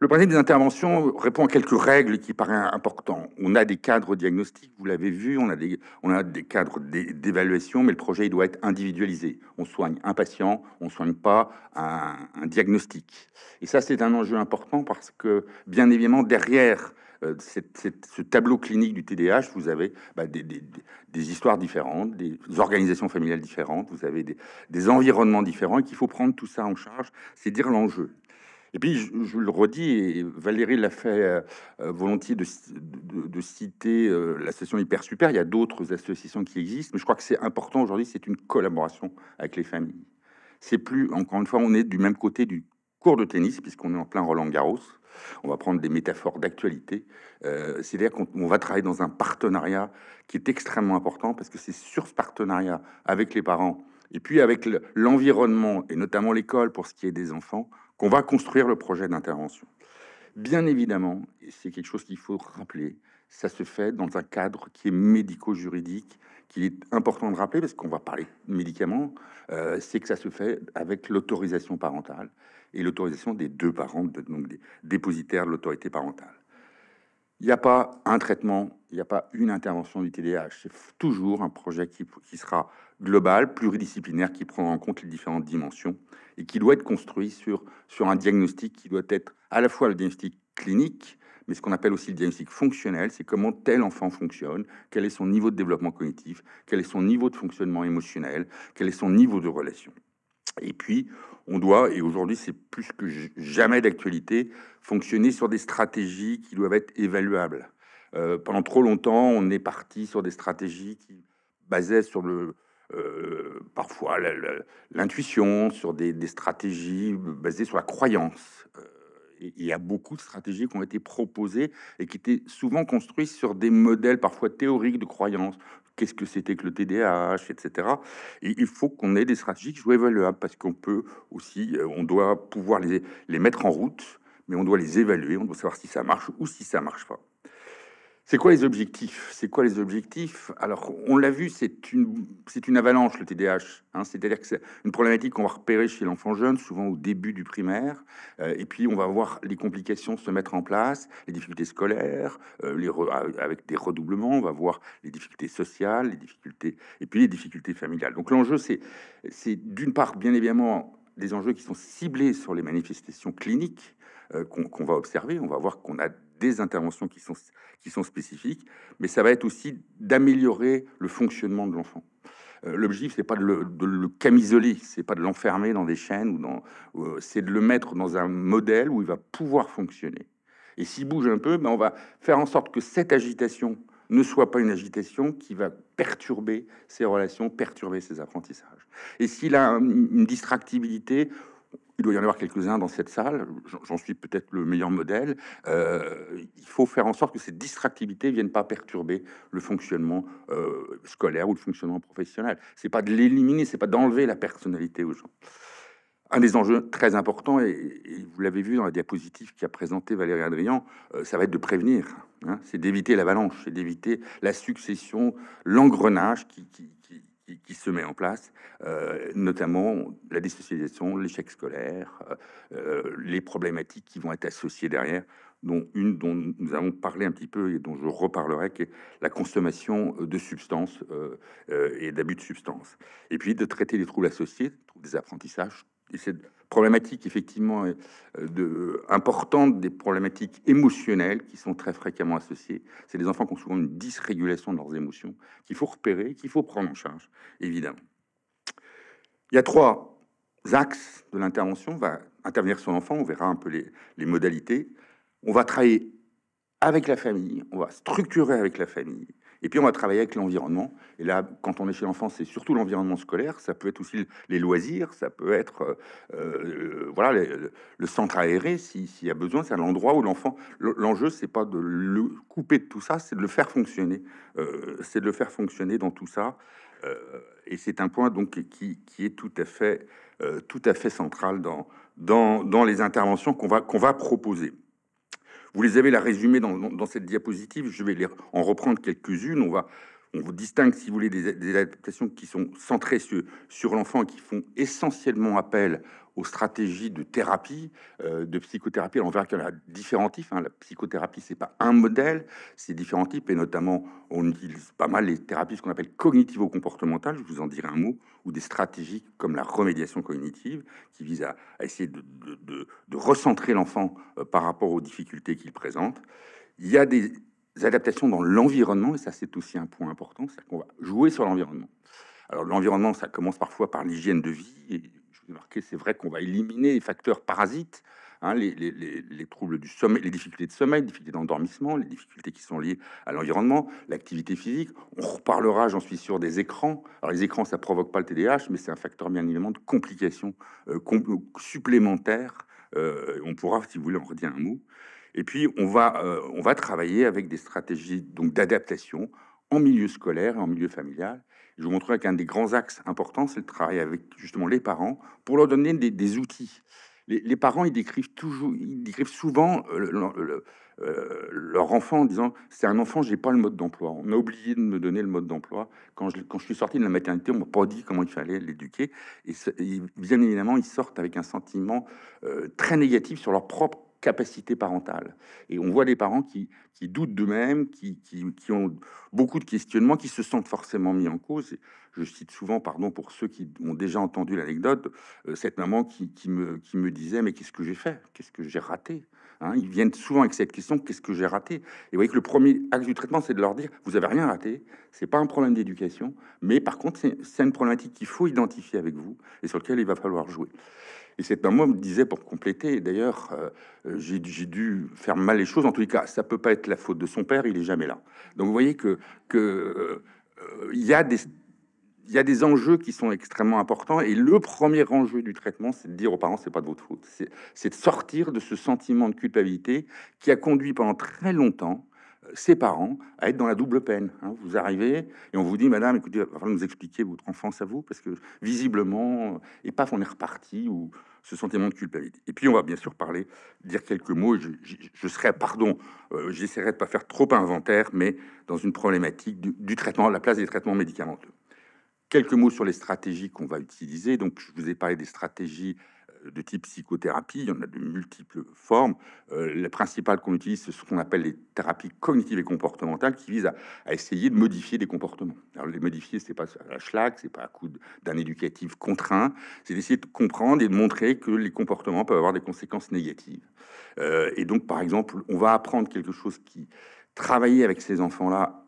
Le principe des interventions répond à quelques règles qui paraissent importantes. On a des cadres diagnostiques, vous l'avez vu, on a des, cadres d'évaluation, mais le projet il doit être individualisé. On soigne un patient, on ne soigne pas un, diagnostic. Et ça, c'est un enjeu important parce que, bien évidemment, derrière euh, ce tableau clinique du TDAH, vous avez bah, des, histoires différentes, des organisations familiales différentes, vous avez des, des environnements différents et qu'il faut prendre tout ça en charge. C'est dire l'enjeu. Et puis, je, le redis, et Valérie l'a fait euh, euh, volontiers de, citer euh, l'association Hyper Super. Il y a d'autres associations qui existent, mais je crois que c'est important aujourd'hui, c'est une collaboration avec les familles. C'est plus, encore une fois, on est du même côté du cours de tennis, puisqu'on est en plein Roland Garros. On va prendre des métaphores d'actualité. C'est-à-dire qu'on va travailler dans un partenariat qui est extrêmement important, parce que c'est sur ce partenariat avec les parents et puis avec l'environnement, et notamment l'école pour ce qui est des enfants, qu'on va construire le projet d'intervention. Bien évidemment, et c'est quelque chose qu'il faut rappeler, ça se fait dans un cadre qui est médico-juridique, qu'il est important de rappeler, parce qu'on va parler de médicaments, euh, c'est que ça se fait avec l'autorisation parentale et l'autorisation des deux parents, donc des dépositaires de l'autorité parentale. Il n'y a pas un traitement, il n'y a pas une intervention du TDAH. C'est toujours un projet qui, sera global, pluridisciplinaire, qui prend en compte les différentes dimensions et qui doit être construit sur, sur un diagnostic qui doit être à la fois le diagnostic clinique, mais ce qu'on appelle aussi le diagnostic fonctionnel, c'est comment tel enfant fonctionne, quel est son niveau de développement cognitif, quel est son niveau de fonctionnement émotionnel, quel est son niveau de relation. Et puis, on doit, et aujourd'hui c'est plus que jamais d'actualité, fonctionner sur des stratégies qui doivent être évaluables. Euh, pendant trop longtemps, on est parti sur des stratégies qui basaient sur le, euh, parfois l'intuition, sur des, stratégies basées sur la croyance. Euh, il y a beaucoup de stratégies qui ont été proposées et qui étaient souvent construites sur des modèles parfois théoriques de croyance, qu'est-ce que c'était que le TDAH, etc. Et il faut qu'on ait des stratégies qui soient évaluables hein, parce qu'on peut aussi, euh, on doit pouvoir les, les mettre en route, mais on doit les évaluer, on doit savoir si ça marche ou si ça marche pas. C'est quoi les objectifs C'est quoi les objectifs Alors, on l'a vu, c'est une, une avalanche, le TDAH. Hein. C'est-à-dire que c'est une problématique qu'on va repérer chez l'enfant jeune, souvent au début du primaire. Euh, et puis, on va voir les complications se mettre en place, les difficultés scolaires, euh, les avec des redoublements. On va voir les difficultés sociales, les difficultés, et puis les difficultés familiales. Donc, l'enjeu, c'est, d'une part, bien évidemment, des enjeux qui sont ciblés sur les manifestations cliniques euh, qu'on, qu'on va observer. On va voir qu'on a des interventions qui sont, qui sont spécifiques, mais ça va être aussi d'améliorer le fonctionnement de l'enfant. Euh, l'objectif, c'est pas de le, de le camisoler, c'est pas de l'enfermer dans des chaînes, ou dans, euh, c'est de le mettre dans un modèle où il va pouvoir fonctionner. Et s'il bouge un peu, ben on va faire en sorte que cette agitation ne soit pas une agitation qui va perturber ses relations, perturber ses apprentissages. Et s'il a une distractibilité, il doit y en avoir quelques-uns dans cette salle, j'en suis peut-être le meilleur modèle, euh, il faut faire en sorte que ces ne vienne pas perturber le fonctionnement euh, scolaire ou le fonctionnement professionnel. C'est pas de l'éliminer, c'est pas d'enlever la personnalité aux gens. Un des enjeux très importants, et, vous l'avez vu dans la diapositive a présenté Valérie Adrian, euh, ça va être de prévenir. Hein. c'est d'éviter l'avalanche, c'est d'éviter la succession, l'engrenage qui, qui, se met en place, euh, notamment la désocialisation, l'échec scolaire, euh, euh, les problématiques qui vont être associées derrière, dont une dont nous avons parlé un petit peu et dont je reparlerai, qui est la consommation de substances et d'abus de substances. Et puis de traiter les troubles associés, des apprentissages, et cette problématique effectivement euh, de, euh, importante des problématiques émotionnelles qui sont très fréquemment associées. C'est des enfants qui ont souvent une dysrégulation de leurs émotions qu'il faut repérer, qu'il faut prendre en charge, évidemment. Il y a trois axes de l'intervention. Va intervenir sur l'enfant, on verra un peu les, les modalités. On va travailler avec la famille, on va structurer avec la famille, et puis on va travailler avec l'environnement. Et là, quand on est chez l'enfant, c'est surtout l'environnement scolaire. Ça peut être aussi les loisirs, ça peut être euh, euh, voilà le centre aéré s'il y a besoin. C'est l'endroit où l'enfant. L'enjeu, c'est pas de le couper de tout ça, c'est de le faire fonctionner. Euh, c'est de le faire fonctionner dans tout ça. et c'est un point donc qui, qui, est tout à fait tout à fait central dans dans, dans les interventions qu'on va qu'on va proposer. Vous les avez là résumé dans, cette diapositive. Je vais les, en reprendre quelques-unes. On va on vous distingue, si vous voulez, des, adaptations qui sont centrées sur, sur l'enfant, qui font essentiellement appel aux stratégies de thérapie, euh, de psychothérapie. on verra qu'il y a différents types. Hein. La psychothérapie, c'est pas un modèle, c'est différents types. Et notamment, on utilise pas mal les thérapies, ce qu'on appelle cognitivo-comportementales, je vous en dirai un mot, ou des stratégies comme la remédiation cognitive, qui vise à, essayer de, recentrer l'enfant euh, par rapport aux difficultés qu'il présente. Il y a des adaptations dans l'environnement, et ça c'est aussi un point important, c'est qu'on va jouer sur l'environnement. Alors l'environnement, ça commence parfois par l'hygiène de vie, et c'est vrai qu'on va éliminer les facteurs parasites, hein, les, troubles du sommeil, les difficultés de sommeil, les difficultés d'endormissement, les difficultés qui sont liées à l'environnement, l'activité physique. On reparlera, j'en suis sûr, des écrans. Alors les écrans, ça provoque pas le TDAH, mais c'est un facteur bien évidemment de complication euh, supplémentaire. Euh, on pourra, si vous voulez, en redire un mot. Et puis on va, euh, on va travailler avec des stratégies donc d'adaptation en milieu scolaire et en milieu familial. Je vous montrerai qu'un des grands axes importants, c'est de travailler avec justement les parents pour leur donner des, outils. Les, parents, ils décrivent toujours, ils décrivent souvent euh, euh, leur enfant en disant c'est un enfant, j'ai pas le mode d'emploi. On a oublié de me donner le mode d'emploi. Quand je, quand je suis sorti de la maternité, on m'a pas dit comment il fallait l'éduquer. Et, bien évidemment, ils sortent avec un sentiment euh, très négatif sur leur propre capacité parentale. Et on voit des parents qui, qui doutent d'eux-mêmes, qui, qui, ont beaucoup de questionnements, qui se sentent forcément mis en cause. je cite souvent, pardon pour ceux qui ont déjà entendu l'anecdote, euh, cette maman qui, me, qui me disait Mais qu'est-ce que j'ai fait Qu'est-ce que j'ai raté hein, Ils viennent souvent avec cette question Qu'est-ce que j'ai raté Et vous voyez que le premier axe du traitement, c'est de leur dire Vous avez rien raté, c'est pas un problème d'éducation, mais par contre, c'est une problématique qu'il faut identifier avec vous et sur laquelle il va falloir jouer. Et cet homme me disait, pour compléter, d'ailleurs, euh, euh, j'ai dû faire mal les choses. En tous les cas, ça peut pas être la faute de son père, il est jamais là. Donc vous voyez que euh, il y a des il a des enjeux qui sont extrêmement importants et le premier enjeu du traitement, c'est de dire aux parents, c'est pas de votre faute. C'est de sortir de ce sentiment de culpabilité qui a conduit pendant très longtemps ses parents à être dans la double peine. Hein. Vous arrivez et on vous dit, Madame, écoutez, va falloir nous expliquer votre enfance à vous, parce que visiblement, et paf, on est reparti, ou ce sentiment de culpabilité. Et puis, on va bien sûr parler, dire quelques mots. Je, serai, pardon, euh, j'essaierai de pas faire trop inventaire, mais dans une problématique du, traitement, à la place des traitements médicamenteux. Quelques mots sur les stratégies qu'on va utiliser. Donc, je vous ai parlé des stratégies de type psychothérapie, il y en a de multiples formes. La euh, les qu'on utilise, c'est ce qu'on appelle les thérapies cognitives et comportementales, qui visent à, essayer de modifier des comportements. Alors les modifier, c'est pas à la schlag, c'est pas à coup d'un éducatif contraint, c'est d'essayer de comprendre et de montrer que les comportements peuvent avoir des conséquences négatives. Euh, et donc, par exemple, on va apprendre quelque chose qui travailler avec ces enfants-là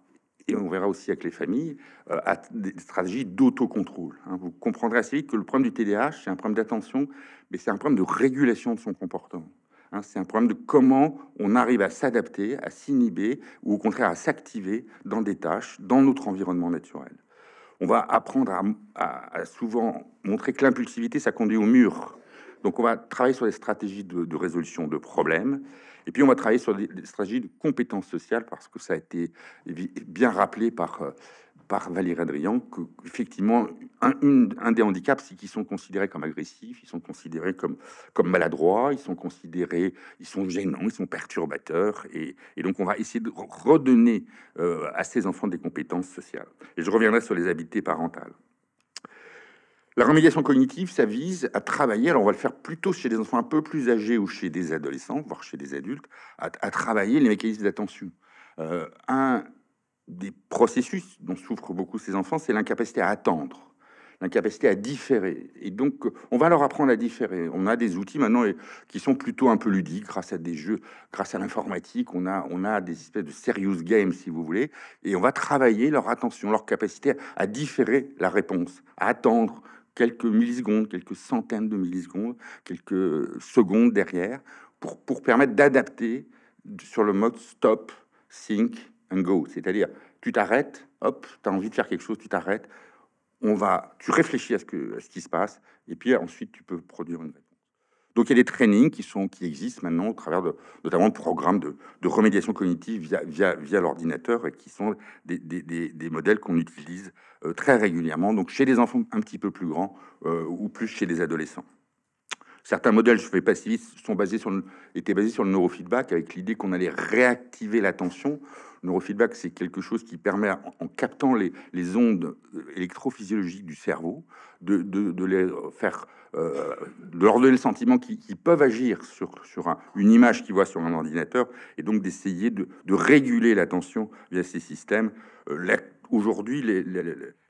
on verra aussi avec les familles, euh, à des stratégies d'autocontrôle. Hein. Vous comprendrez assez vite que le problème du TDAH, c'est un problème d'attention, mais c'est un problème de régulation de son comportement. Hein. c'est un problème de comment on arrive à s'adapter, à s'inhiber, ou au contraire à s'activer dans des tâches, dans notre environnement naturel. On va apprendre à souvent montrer que l'impulsivité, ça conduit au mur. Donc on va travailler sur les stratégies de, résolution de problèmes. Et puis on va travailler sur des, stratégies de compétences sociales parce que ça a été bien rappelé par, euh, Valérie Adrien, qu'effectivement, un, un des handicaps, c'est qu'ils sont considérés comme agressifs, ils sont considérés comme, maladroits, ils sont considérés, ils sont gênants, ils sont perturbateurs. Et, donc on va essayer de redonner euh, à ces enfants des compétences sociales. Et je reviendrai sur les habiletés parentales. La remédiation cognitive, ça vise à travailler, alors on va le faire plutôt chez des enfants un peu plus âgés ou chez des adolescents, voire chez des adultes, à, travailler les mécanismes d'attention. Euh, un des processus dont souffrent beaucoup ces enfants, c'est l'incapacité à attendre l'incapacité à différer. Et donc, on va leur apprendre à différer. On a des outils maintenant qui sont plutôt un peu ludiques grâce à des jeux, grâce à l'informatique. On a, on a des espèces de serious games, si vous voulez, et on va travailler leur attention, leur capacité à différer la réponse, à attendre quelques millisecondes, quelques centaines de millisecondes, quelques euh, secondes derrière, pour, pour permettre d'adapter sur le mode stop, sync and go. C'est-à-dire, tu t'arrêtes, hop, tu as envie de faire quelque chose, tu t'arrêtes, on va, tu réfléchis à ce, que, à ce qui se passe, et puis ensuite tu peux produire une donc il y a des trainings qui, sont, qui existent maintenant au travers de notamment de programmes de, remédiation cognitive via, l'ordinateur et qui sont des, modèles qu'on utilise euh, très régulièrement, donc chez les enfants un petit peu plus grands euh, ou plus chez les adolescents. Certains modèles, je ne vais pas si sont basés sur étaient basés sur le neurofeedback avec l'idée qu'on allait réactiver l'attention neurofeedback, c'est quelque chose qui permet, en captant les, ondes euh, électrophysiologiques du cerveau, de, les faire, euh, de leur donner le sentiment qu'ils peuvent agir sur, sur une image qu'ils voient sur un ordinateur, et donc d'essayer de, réguler l'attention via ces systèmes. Euh, aujourd'hui,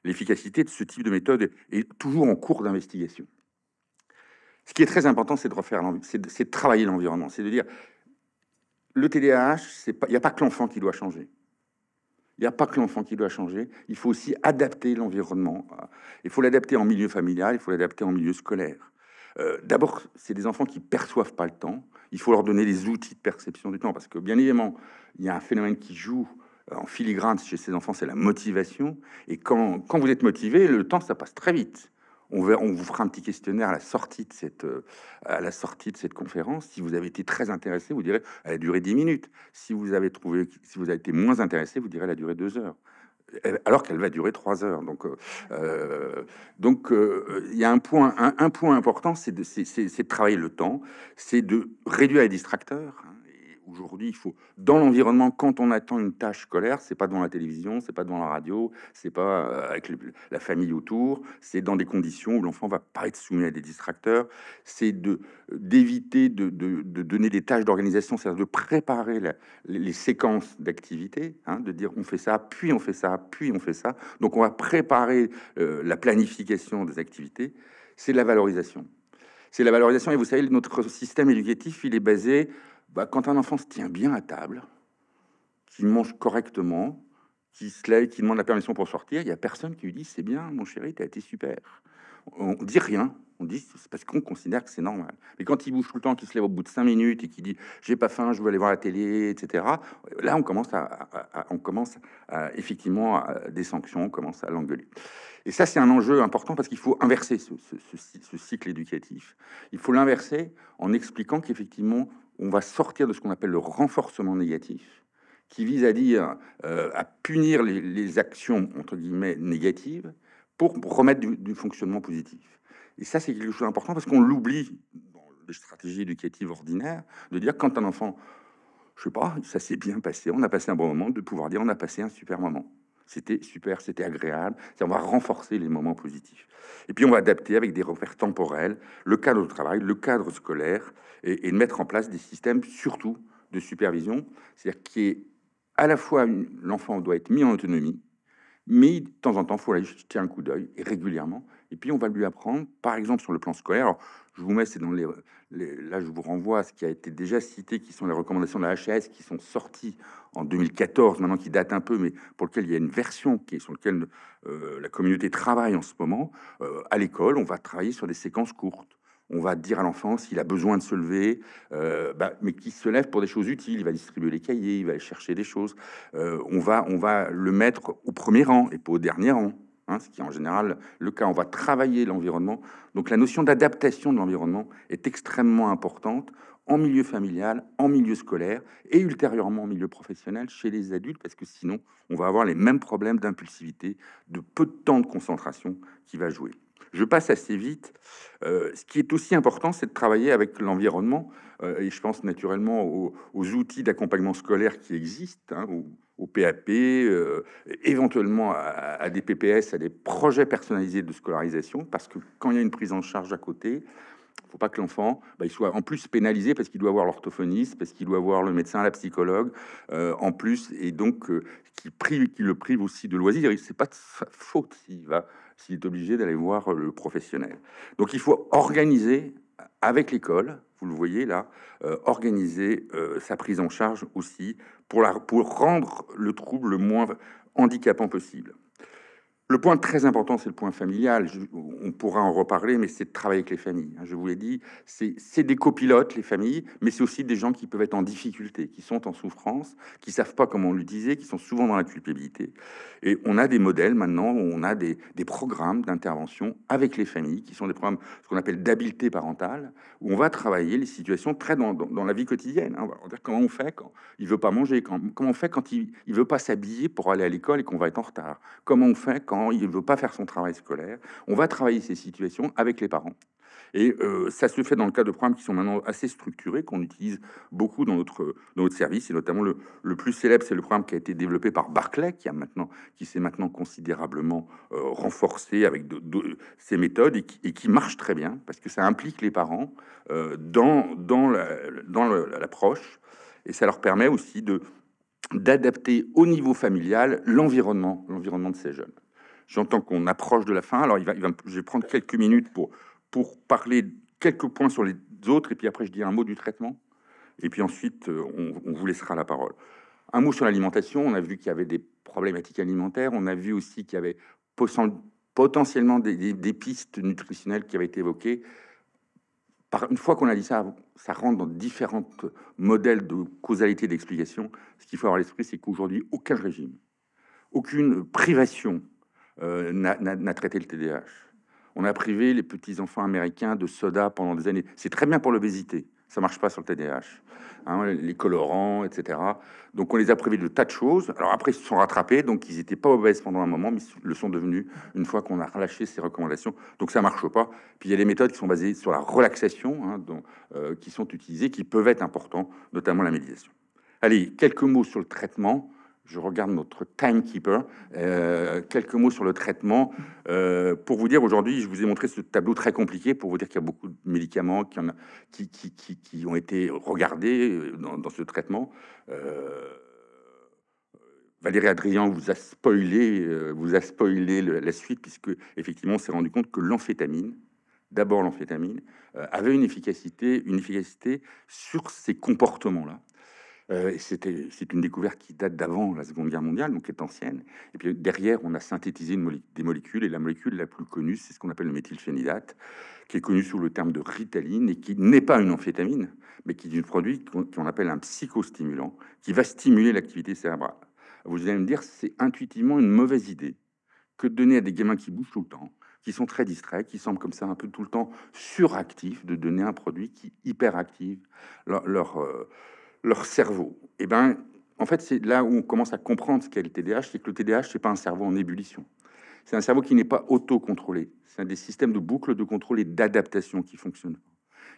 l'efficacité de ce type de méthode est toujours en cours d'investigation. Ce qui est très important, c'est de refaire, c'est de travailler l'environnement, c'est de dire le TDAH, il n'y a pas que l'enfant qui doit changer. Il n'y a pas que l'enfant qui doit changer. Il faut aussi adapter l'environnement. Il faut l'adapter en milieu familial, il faut l'adapter en milieu scolaire. Euh, d'abord, c'est des enfants qui perçoivent pas le temps. Il faut leur donner des outils de perception du temps parce que, bien évidemment, il y a un phénomène qui joue euh, en filigrane chez ces enfants, c'est la motivation. Et quand, quand vous êtes motivé, le temps, ça passe très vite. On, vous fera un petit questionnaire à la sortie de cette, euh, à la sortie de cette conférence. Si vous avez été très intéressé, vous direz elle a duré 10 minutes. Si vous avez trouvé, si vous avez été moins intéressé, vous direz elle a duré 2 heures alors qu'elle va durer trois heures. Donc, euh, euh, donc il y a un point, un, point important, c'est de, c'est, de travailler le temps, c'est de réduire les distracteurs. Aujourd'hui, il faut dans l'environnement quand on attend une tâche scolaire, c'est pas devant la télévision, c'est pas devant la radio, c'est pas euh, avec la famille autour, c'est dans des conditions où l'enfant va pas être soumis à des distracteurs. C'est de d'éviter de, donner des tâches d'organisation, cest à de préparer les séquences d'activités, hein, de dire on fait ça, puis on fait ça, puis on fait ça. Donc on va préparer euh, la planification des activités. C'est la valorisation. C'est la valorisation et vous savez notre système éducatif, il est basé bah, quand un enfant se tient bien à table, qui mange correctement, qui se lève, qui demande la permission pour sortir, il n'y a personne qui lui dit c'est bien, mon chéri, tu as été super. On dit rien, on dit c'est parce qu'on considère que c'est normal. Mais quand il bouge tout le temps, qu'il se lève au bout de cinq minutes et qu'il dit j'ai pas faim, je veux aller voir la télé, etc. Là, on commence à, on commence à, effectivement des sanctions, on commence à l'engueuler. Et ça, c'est un enjeu important parce qu'il faut inverser ce cycle éducatif. Il faut l'inverser en expliquant qu'effectivement on va sortir de ce qu'on appelle le renforcement négatif, qui vise à dire, euh, à punir les, actions, entre guillemets, négatives, pour remettre du, fonctionnement positif. Et ça, c'est quelque chose d'important parce qu'on l'oublie dans les stratégies éducatives ordinaires, de dire quand un enfant, je sais pas, ça s'est bien passé, on a passé un bon moment, de pouvoir dire on a passé un super moment. C'était super, c'était agréable. on va renforcer les moments positifs. Et puis, on va adapter avec des repères temporels le cadre de travail, le cadre scolaire, et, et mettre en place des systèmes, surtout de supervision, c'est-à-dire qu'à à la fois l'enfant doit être mis en autonomie, mais de temps en temps, il faut aller jeter un coup d'œil régulièrement et puis, on va lui apprendre, par exemple, sur le plan scolaire. je vous mets, c'est dans les, Là, je vous renvoie à ce qui a été déjà cité, qui sont les recommandations de la HAS qui sont sorties en 2014, maintenant qui datent un peu, mais pour lequel il y a une version qui est sur laquelle euh, la communauté travaille en ce moment. Euh, à l'école, on va travailler sur des séquences courtes on va dire à l'enfant s'il a besoin de se lever, euh, bah, mais qu'il se lève pour des choses utiles. Il va distribuer les cahiers, il va aller chercher des choses. on, va, on va le mettre au premier rang et pas au dernier rang. Hein, ce qui est en général le cas. On va travailler l'environnement. Donc la notion d'adaptation de l'environnement est extrêmement importante en milieu familial, en milieu scolaire et ultérieurement en milieu professionnel chez les adultes, parce que sinon, on va avoir les mêmes problèmes d'impulsivité, de peu de temps de concentration qui va jouer. Je passe assez vite. Euh, ce qui est aussi important, c'est de travailler avec l'environnement, euh, et je pense naturellement aux, outils d'accompagnement scolaire qui existent, hein, au PAP, euh, éventuellement à, des PPS, à des projets personnalisés de scolarisation, parce que quand il y a une prise en charge à côté, faut pas que l'enfant bah, il soit en plus pénalisé parce qu'il doit voir l'orthophoniste, parce qu'il doit voir le médecin, la psychologue, euh, en plus, et donc euh, qui prive, qui le prive aussi de loisirs. C'est pas de sa faute s'il va, s'il est obligé d'aller voir le professionnel. Donc il faut organiser avec l'école, vous le voyez là, euh, organiser euh, sa prise en charge aussi pour, la, pour rendre le trouble le moins handicapant possible. Le point très important, c'est le point familial. on pourra en reparler, mais c'est de travailler avec les familles. Hein, je vous l'ai dit, c'est des copilotes, les familles, mais c'est aussi des gens qui peuvent être en difficulté, qui sont en souffrance, qui savent pas comment on le disait, qui sont souvent dans la culpabilité. Et on a des modèles maintenant, on a des, programmes d'intervention avec les familles, qui sont des programmes, ce qu'on appelle d'habileté parentale, où on va travailler les situations très dans, la vie quotidienne. Hein. On va dire comment on fait quand il veut pas manger, quand, comment on fait quand il, il veut pas s'habiller pour aller à l'école et qu'on va être en retard, comment on fait quand il ne veut pas faire son travail scolaire. On va travailler ces situations avec les parents. Et euh, ça se fait dans le cadre de programmes qui sont maintenant assez structurés, qu'on utilise beaucoup dans notre, dans notre service. Et notamment, le, plus célèbre, c'est le programme qui a été développé par Barclay, qui, a maintenant, qui s'est maintenant considérablement euh, renforcé avec ses ces méthodes et qui, marche très bien, parce que ça implique les parents euh, dans, dans, la, dans l'approche. Et ça leur permet aussi de, d'adapter au niveau familial l'environnement, l'environnement de ces jeunes. J'entends qu'on approche de la fin. Alors, il je vais prendre quelques minutes pour, pour parler quelques points sur les autres, et puis après, je dis un mot du traitement. Et puis ensuite, euh, on, vous laissera la parole. Un mot sur l'alimentation. On a vu qu'il y avait des problématiques alimentaires. On a vu aussi qu'il y avait potentiellement des, pistes nutritionnelles qui avaient été évoquées. une fois qu'on a dit ça, ça rentre dans différents modèles de causalité d'explication. Ce qu'il faut avoir à l'esprit, c'est qu'aujourd'hui, aucun régime, aucune privation euh, n'a traité le TDAH. On a privé les petits-enfants américains de soda pendant des années. C'est très bien pour l'obésité. Ça marche pas sur le TDAH. Hein, les colorants, etc. Donc on les a privés de tas de choses. Alors après, ils se sont rattrapés. Donc ils n'étaient pas obèses pendant un moment, mais ils le sont devenus une fois qu'on a relâché ces recommandations. Donc ça marche pas. Puis il y a des méthodes qui sont basées sur la relaxation, hein, euh, qui sont utilisées, qui peuvent être importantes, notamment la méditation. Allez, quelques mots sur le traitement je regarde notre timekeeper, euh, quelques mots sur le traitement. Euh, pour vous dire, aujourd'hui, je vous ai montré ce tableau très compliqué pour vous dire qu'il y a beaucoup de médicaments qui, qui, ont été regardés euh, dans, ce traitement. Valérie Adrien vous a spoilé, vous a spoilé la suite, puisque effectivement, on s'est rendu compte que l'amphétamine, d'abord l'amphétamine, avait une efficacité, une efficacité sur ces comportements-là. Euh, c'était c'est une découverte qui date d'avant la Seconde Guerre mondiale, donc qui est ancienne. Et puis derrière, on a synthétisé des molécules, et la molécule la plus connue, c'est ce qu'on appelle le méthylphénidate, qui est connu sous le terme de ritaline et qui n'est pas une amphétamine, mais qui est un produit qu'on appelle un psychostimulant, qui va stimuler l'activité cérébrale. Vous allez me dire, c'est intuitivement une mauvaise idée que de donner à des gamins qui bougent tout le temps, qui sont très distraits, qui semblent comme ça un peu tout le temps suractifs, de donner un produit qui hyperactive leur, euh, leur cerveau. Et eh ben, en fait, c'est là où on commence à comprendre ce qu'est le TDAH, c'est que le TDAH, c'est pas un cerveau en ébullition. C'est un cerveau qui n'est pas autocontrôlé. C'est un des systèmes de boucle de contrôle et d'adaptation qui fonctionne.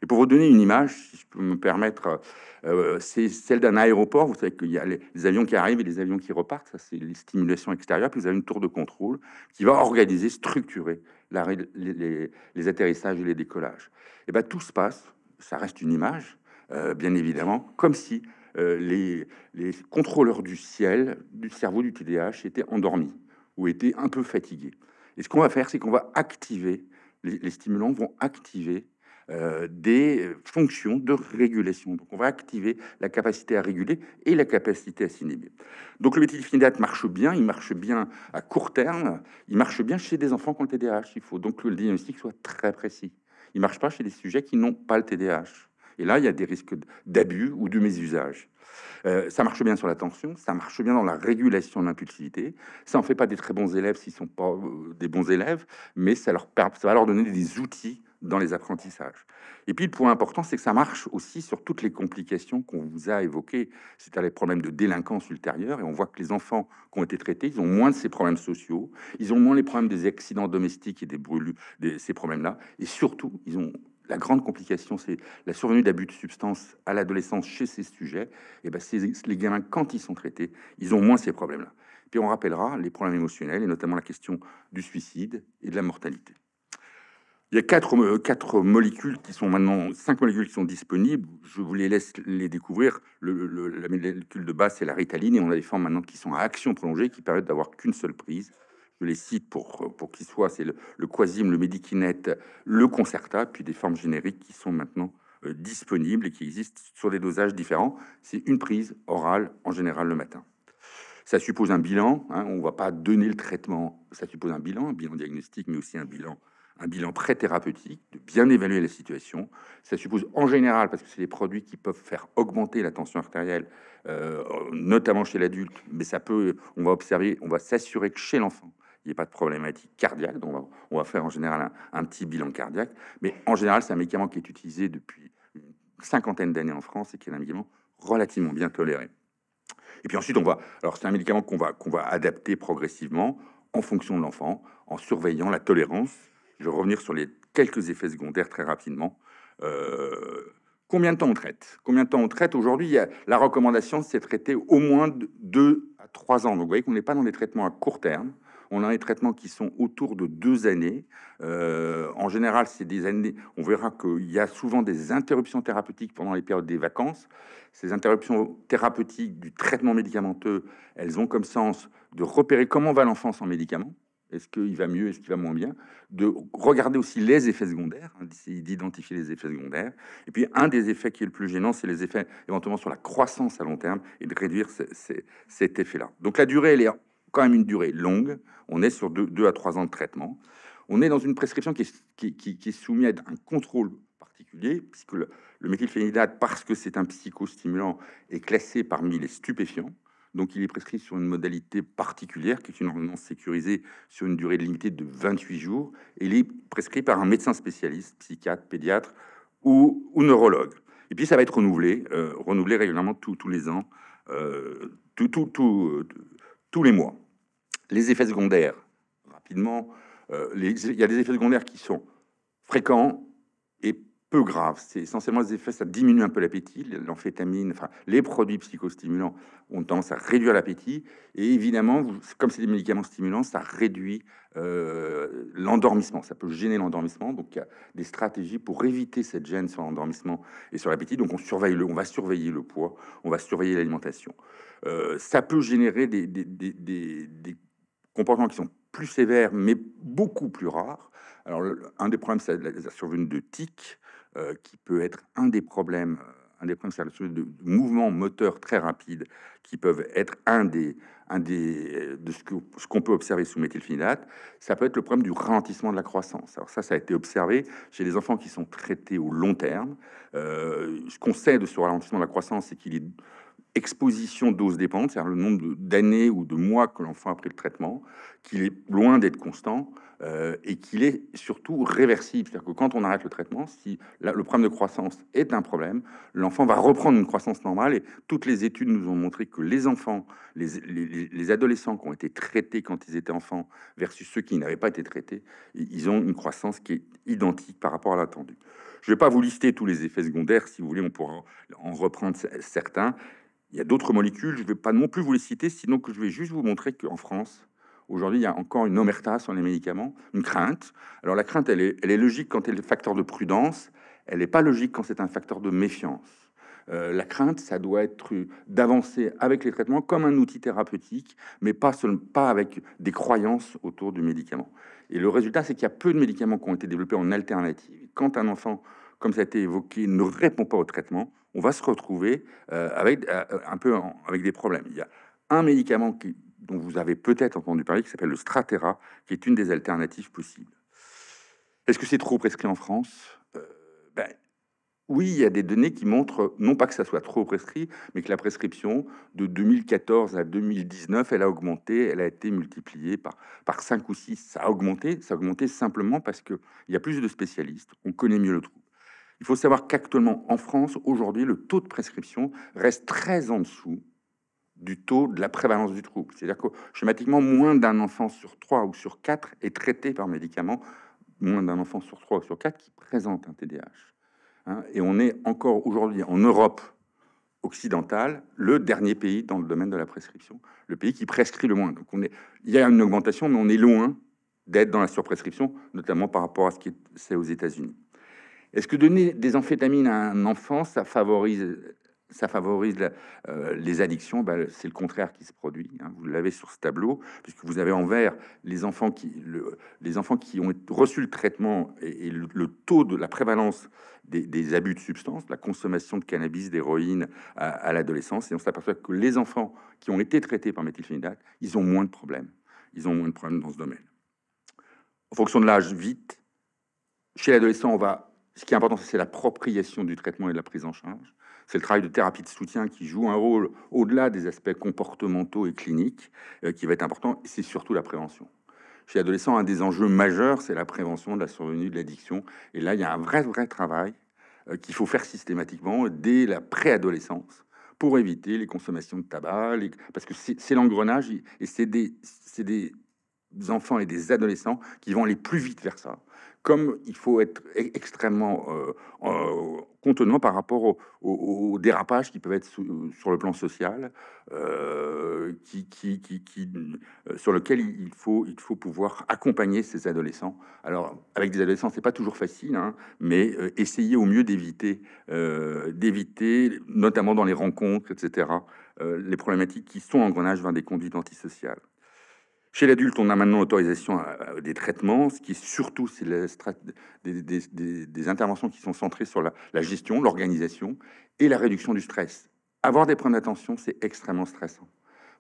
Et pour vous donner une image, si je peux me permettre, euh, c'est celle d'un aéroport. Vous savez qu'il y a les, avions qui arrivent et les avions qui repartent. Ça, c'est les stimulations extérieures. Puis vous avez une tour de contrôle qui va organiser, structurer les, atterrissages et les décollages. Et eh ben, tout se passe. Ça reste une image. Euh, bien évidemment, comme si euh, les, contrôleurs du ciel, du cerveau du TDAH, étaient endormis ou étaient un peu fatigués. Et ce qu'on va faire, c'est qu'on va activer, les, stimulants vont activer euh, des fonctions de régulation. Donc on va activer la capacité à réguler et la capacité à s'inhiber. Donc le méthylphénidate marche bien, il marche bien à court terme, il marche bien chez des enfants qui ont le TDAH. Il faut donc que le diagnostic soit très précis. Il marche pas chez des sujets qui n'ont pas le TDAH. Et là, il y a des risques d'abus ou de mésusage. Euh, ça marche bien sur l'attention, ça marche bien dans la régulation de l'impulsivité. Ça en fait pas des très bons élèves s'ils sont pas euh, des bons élèves, mais ça, leur, ça va leur donner des outils dans les apprentissages. Et puis le point important, c'est que ça marche aussi sur toutes les complications qu'on vous a évoquées, c'est-à-dire les problèmes de délinquance ultérieure. Et on voit que les enfants qui ont été traités, ils ont moins de ces problèmes sociaux, ils ont moins les problèmes des accidents domestiques et des brûlures, ces problèmes-là. Et surtout, ils ont la grande complication, c'est la survenue d'abus de substances à l'adolescence chez ces sujets. Et eh ben, les gamins, quand ils sont traités, ils ont moins ces problèmes-là. Puis on rappellera les problèmes émotionnels et notamment la question du suicide et de la mortalité. Il y a quatre, euh, molécules qui sont maintenant, cinq molécules qui sont disponibles. Je vous les laisse les découvrir. la molécule de base, c'est la ritaline. Et on a des formes maintenant qui sont à action prolongée, qui permettent d'avoir qu'une seule prise les sites pour, pour qu'ils soient, c'est le, le, Quasim, le Medikinet, le Concerta, puis des formes génériques qui sont maintenant euh, disponibles et qui existent sur des dosages différents. C'est une prise orale, en général le matin. Ça suppose un bilan, hein. on ne va pas donner le traitement, ça suppose un bilan, un bilan diagnostique, mais aussi un bilan un bilan pré-thérapeutique, de bien évaluer la situation. Ça suppose en général, parce que c'est des produits qui peuvent faire augmenter la tension artérielle, euh, notamment chez l'adulte, mais ça peut, on va observer, on va s'assurer que chez l'enfant, il n'y a pas de problématique cardiaque. Donc, on va, faire en général un, petit bilan cardiaque. Mais en général, c'est un médicament qui est utilisé depuis une cinquantaine d'années en France et qui est un médicament relativement bien toléré. Et puis ensuite, on va. Alors, c'est un médicament qu'on va, qu'on va adapter progressivement en fonction de l'enfant, en surveillant la tolérance. Je vais revenir sur les quelques effets secondaires très rapidement. Euh, combien de temps on traite Combien de temps on traite Aujourd'hui, la recommandation, c'est traiter au moins de à 3 ans. Donc, vous voyez qu'on n'est pas dans des traitements à court terme on a des traitements qui sont autour de deux années. Euh, en général, c'est des années. On verra qu'il y a souvent des interruptions thérapeutiques pendant les périodes des vacances. Ces interruptions thérapeutiques du traitement médicamenteux, elles ont comme sens de repérer comment va l'enfance sans médicament. Est-ce qu'il va mieux, est-ce qu'il va moins bien De regarder aussi les effets secondaires, hein, d'identifier les effets secondaires. Et puis, un des effets qui est le plus gênant, c'est les effets éventuellement sur la croissance à long terme et de réduire cet effet-là. Donc, la durée, elle est quand même une durée longue. On est sur 2 deux, à 3 ans de traitement. On est dans une prescription qui est, qui, soumise à un contrôle particulier, puisque le, méthylphénidate, parce que c'est un psychostimulant, est classé parmi les stupéfiants. Donc il est prescrit sur une modalité particulière, qui est une ordonnance sécurisée sur une durée limitée de 28 jours. Et il est prescrit par un médecin spécialiste, psychiatre, pédiatre ou, neurologue. Et puis ça va être renouvelé, euh, renouvelé régulièrement tous les ans, euh, tous les mois les effets secondaires. Rapidement, euh, les, il y a des effets secondaires qui sont fréquents et peu graves. C'est essentiellement des effets, ça diminue un peu l'appétit. L'amphétamine, enfin, les produits psychostimulants ont tendance à réduire l'appétit. Et évidemment, vous, comme c'est des médicaments stimulants, ça réduit euh, l'endormissement. Ça peut gêner l'endormissement. Donc, il y a des stratégies pour éviter cette gêne sur l'endormissement et sur l'appétit. Donc, on surveille le, on va surveiller le poids, on va surveiller l'alimentation. Euh, ça peut générer des, des comportements qui sont plus sévères, mais beaucoup plus rares. Alors, un des problèmes, c'est la, survenue de tic qui peut être un des problèmes, un des problèmes, c'est la de, mouvements moteurs très rapides, qui peuvent être un des, un des euh, de ce, qu'on peut observer sous méthylphénidate. Ça peut être le problème du ralentissement de la croissance. Alors ça, ça a été observé chez les enfants qui sont traités au long terme. Euh, ce qu'on sait de ce ralentissement de la croissance, c'est qu'il est exposition dose dépendante, c'est-à-dire le nombre d'années ou de mois que l'enfant a pris le traitement, qu'il est loin d'être constant euh, et qu'il est surtout réversible. C'est-à-dire que quand on arrête le traitement, si le problème de croissance est un problème, l'enfant va reprendre une croissance normale. Et toutes les études nous ont montré que les enfants, les, les adolescents qui ont été traités quand ils étaient enfants versus ceux qui n'avaient pas été traités, ils ont une croissance qui est identique par rapport à l'attendu. Je ne vais pas vous lister tous les effets secondaires, si vous voulez, on pourra en reprendre certains. Il y a d'autres molécules, je ne vais pas non plus vous les citer, sinon que je vais juste vous montrer qu'en France, aujourd'hui, il y a encore une omerta sur les médicaments, une crainte. Alors la crainte, elle est, logique quand elle est facteur de prudence, elle n'est pas logique quand c'est un facteur de méfiance. Euh, la crainte, ça doit être d'avancer avec les traitements comme un outil thérapeutique, mais pas, pas avec des croyances autour du médicament. Et le résultat, c'est qu'il y a peu de médicaments qui ont été développés en alternative. Quand un enfant, comme ça a été évoqué, ne répond pas au traitement, on va se retrouver euh, avec euh, un peu avec des problèmes. Il y a un médicament dont vous avez peut-être entendu parler qui s'appelle le Stratera, qui est une des alternatives possibles. Est-ce que c'est trop prescrit en France euh, ben, oui, il y a des données qui montrent, non pas que ça soit trop prescrit, mais que la prescription de 2014 à 2019, elle a augmenté, elle a été multipliée par, par 5 ou 6. Ça a augmenté, ça a augmenté simplement parce qu'il y a plus de spécialistes, on connaît mieux le trou. Il faut savoir qu'actuellement, en France, aujourd'hui, le taux de prescription reste très en dessous du taux de la prévalence du trouble. C'est-à-dire que schématiquement, moins d'un enfant sur trois ou sur quatre est traité par médicament, moins d'un enfant sur trois ou sur quatre qui présente un TDAH. Hein, et on est encore aujourd'hui en Europe occidentale le dernier pays dans le domaine de la prescription, le pays qui prescrit le moins. Donc on est, il y a une augmentation, mais on est loin d'être dans la surprescription, notamment par rapport à ce qui est aux États-Unis. Est-ce que donner des amphétamines à un enfant, ça favorise, ça favorise euh, les addictions ben, C'est le contraire qui se produit. Hein. Vous l'avez sur ce tableau, puisque vous avez en vert les enfants qui, les enfants qui ont reçu le traitement et, le, taux de la prévalence des, abus de substances, la consommation de cannabis, d'héroïne à, l'adolescence. Et on s'aperçoit que les enfants qui ont été traités par méthylphénidate, ils ont moins de problèmes. Ils ont moins de problèmes dans ce domaine. En fonction de l'âge, vite. Chez l'adolescent, on va ce qui est important, c'est l'appropriation du traitement et de la prise en charge. C'est le travail de thérapie de soutien qui joue un rôle au-delà des aspects comportementaux et cliniques euh, qui va être important. C'est surtout la prévention. Chez adolescents, un des enjeux majeurs, c'est la prévention de la survenue de l'addiction. Et là, il y a un vrai, vrai travail euh, qu'il faut faire systématiquement dès la préadolescence pour éviter les consommations de tabac, parce que c'est l'engrenage et c'est des, des enfants et des adolescents qui vont aller plus vite vers ça comme il faut être e-, extrêmement euh, contenant par rapport aux, dérapages qui peuvent être sur le plan social, euh, euh, sur lequel il faut, il faut pouvoir accompagner ces adolescents. Alors, avec des adolescents, c'est pas toujours facile, hein, mais essayer au mieux d'éviter, d'éviter, notamment dans les rencontres, etc., les problématiques qui sont engrenage vers des conduites antisociales. Chez l'adulte, on a maintenant l'autorisation des traitements, ce qui est surtout, c'est des, interventions qui sont centrées sur la, gestion, l'organisation et la réduction du stress. Avoir des problèmes d'attention, c'est extrêmement stressant.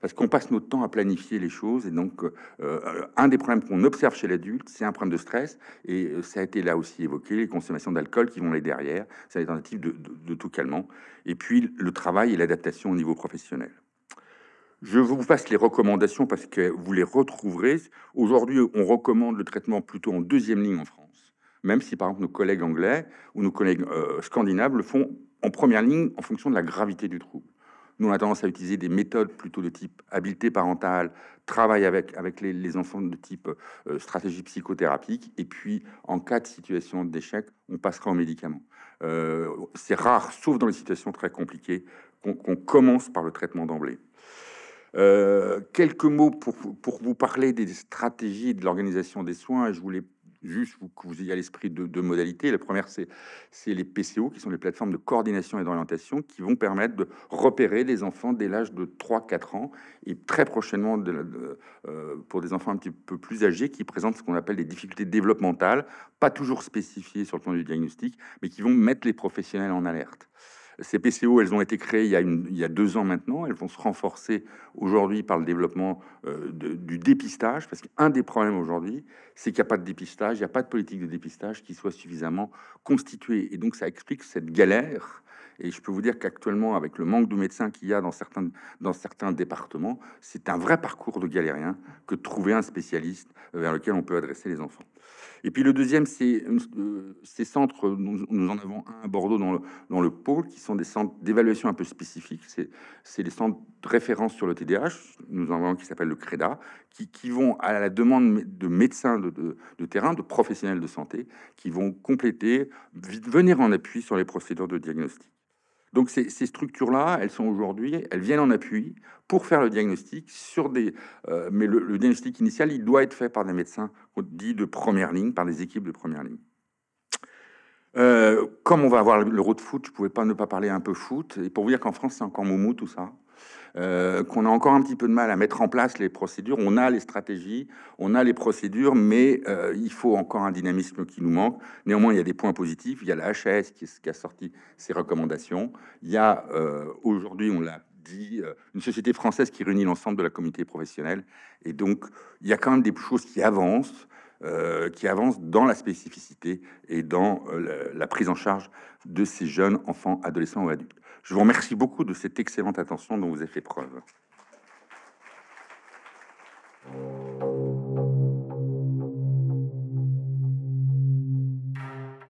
Parce qu'on passe notre temps à planifier les choses. Et donc, euh, euh, un des problèmes qu'on observe chez l'adulte, c'est un problème de stress. Et euh, ça a été là aussi évoqué, les consommations d'alcool qui vont les derrière. C'est un tentative de, tout calmant. Et puis, le travail et l'adaptation au niveau professionnel. Je vous passe les recommandations parce que vous les retrouverez. Aujourd'hui, on recommande le traitement plutôt en deuxième ligne en France, même si par exemple nos collègues anglais ou nos collègues euh, scandinaves le font en première ligne en fonction de la gravité du trouble. Nous, on a tendance à utiliser des méthodes plutôt de type habileté parentale, travail avec, les, enfants de type euh, stratégie psychothérapeutique, et puis en cas de situation d'échec, on passera aux médicaments. Euh, c'est rare, sauf dans les situations très compliquées, qu'on commence par le traitement d'emblée. Euh, quelques mots pour, vous parler des stratégies de l'organisation des soins. Je voulais juste que vous ayez à l'esprit deux, modalités. La première, c'est les PCO, qui sont les plateformes de coordination et d'orientation, qui vont permettre de repérer des enfants dès l'âge de 3-4 ans, et très prochainement euh, pour des enfants un petit peu plus âgés, qui présentent ce qu'on appelle des difficultés développementales, pas toujours spécifiées sur le plan du diagnostic, mais qui vont mettre les professionnels en alerte. Ces PCO, elles ont été créées il y a, il deux ans maintenant. Elles vont se renforcer aujourd'hui par le développement euh, du dépistage, parce qu'un des problèmes aujourd'hui, c'est qu'il n'y a pas de dépistage, il n'y a pas de politique de dépistage qui soit suffisamment constituée. Et donc, ça explique cette galère et je peux vous dire qu'actuellement, avec le manque de médecins qu'il y a dans certains, dans certains départements, c'est un vrai parcours de galérien que de trouver un spécialiste euh, vers lequel on peut adresser les enfants. Et puis le deuxième, c'est euh, ces centres, nous, en avons un à Bordeaux dans le, pôle, qui sont des centres d'évaluation un peu spécifiques. C'est les centres de référence sur le TDAH, nous en avons un qui s'appelle le CREDA, qui, vont à la demande de médecins de, de, terrain, de professionnels de santé, qui vont compléter, venir en appui sur les procédures de diagnostic. Donc ces, structures-là, elles sont aujourd'hui, elles viennent en appui pour faire le diagnostic sur des... Euh, mais le, diagnostic initial, il doit être fait par des médecins dit, de première ligne, par des équipes de première ligne. Euh, comme on va avoir le de foot, je ne pouvais pas ne pas parler un peu foot. Et pour vous dire qu'en France, c'est encore moumou tout ça. Euh, qu'on a encore un petit peu de mal à mettre en place les procédures. On a les stratégies, on a les procédures, mais euh, il faut encore un dynamisme qui nous manque. Néanmoins, il y a des points positifs. Il y a la HAS qui, qui a sorti ses recommandations. Il y a euh, aujourd'hui, on l'a dit, une société française qui réunit l'ensemble de la communauté professionnelle. Et donc, il y a quand même des choses qui avancent. qui avancent dans la spécificité et dans la prise en charge de ces jeunes enfants, adolescents ou adultes. Je vous remercie beaucoup de cette excellente attention dont vous avez fait preuve.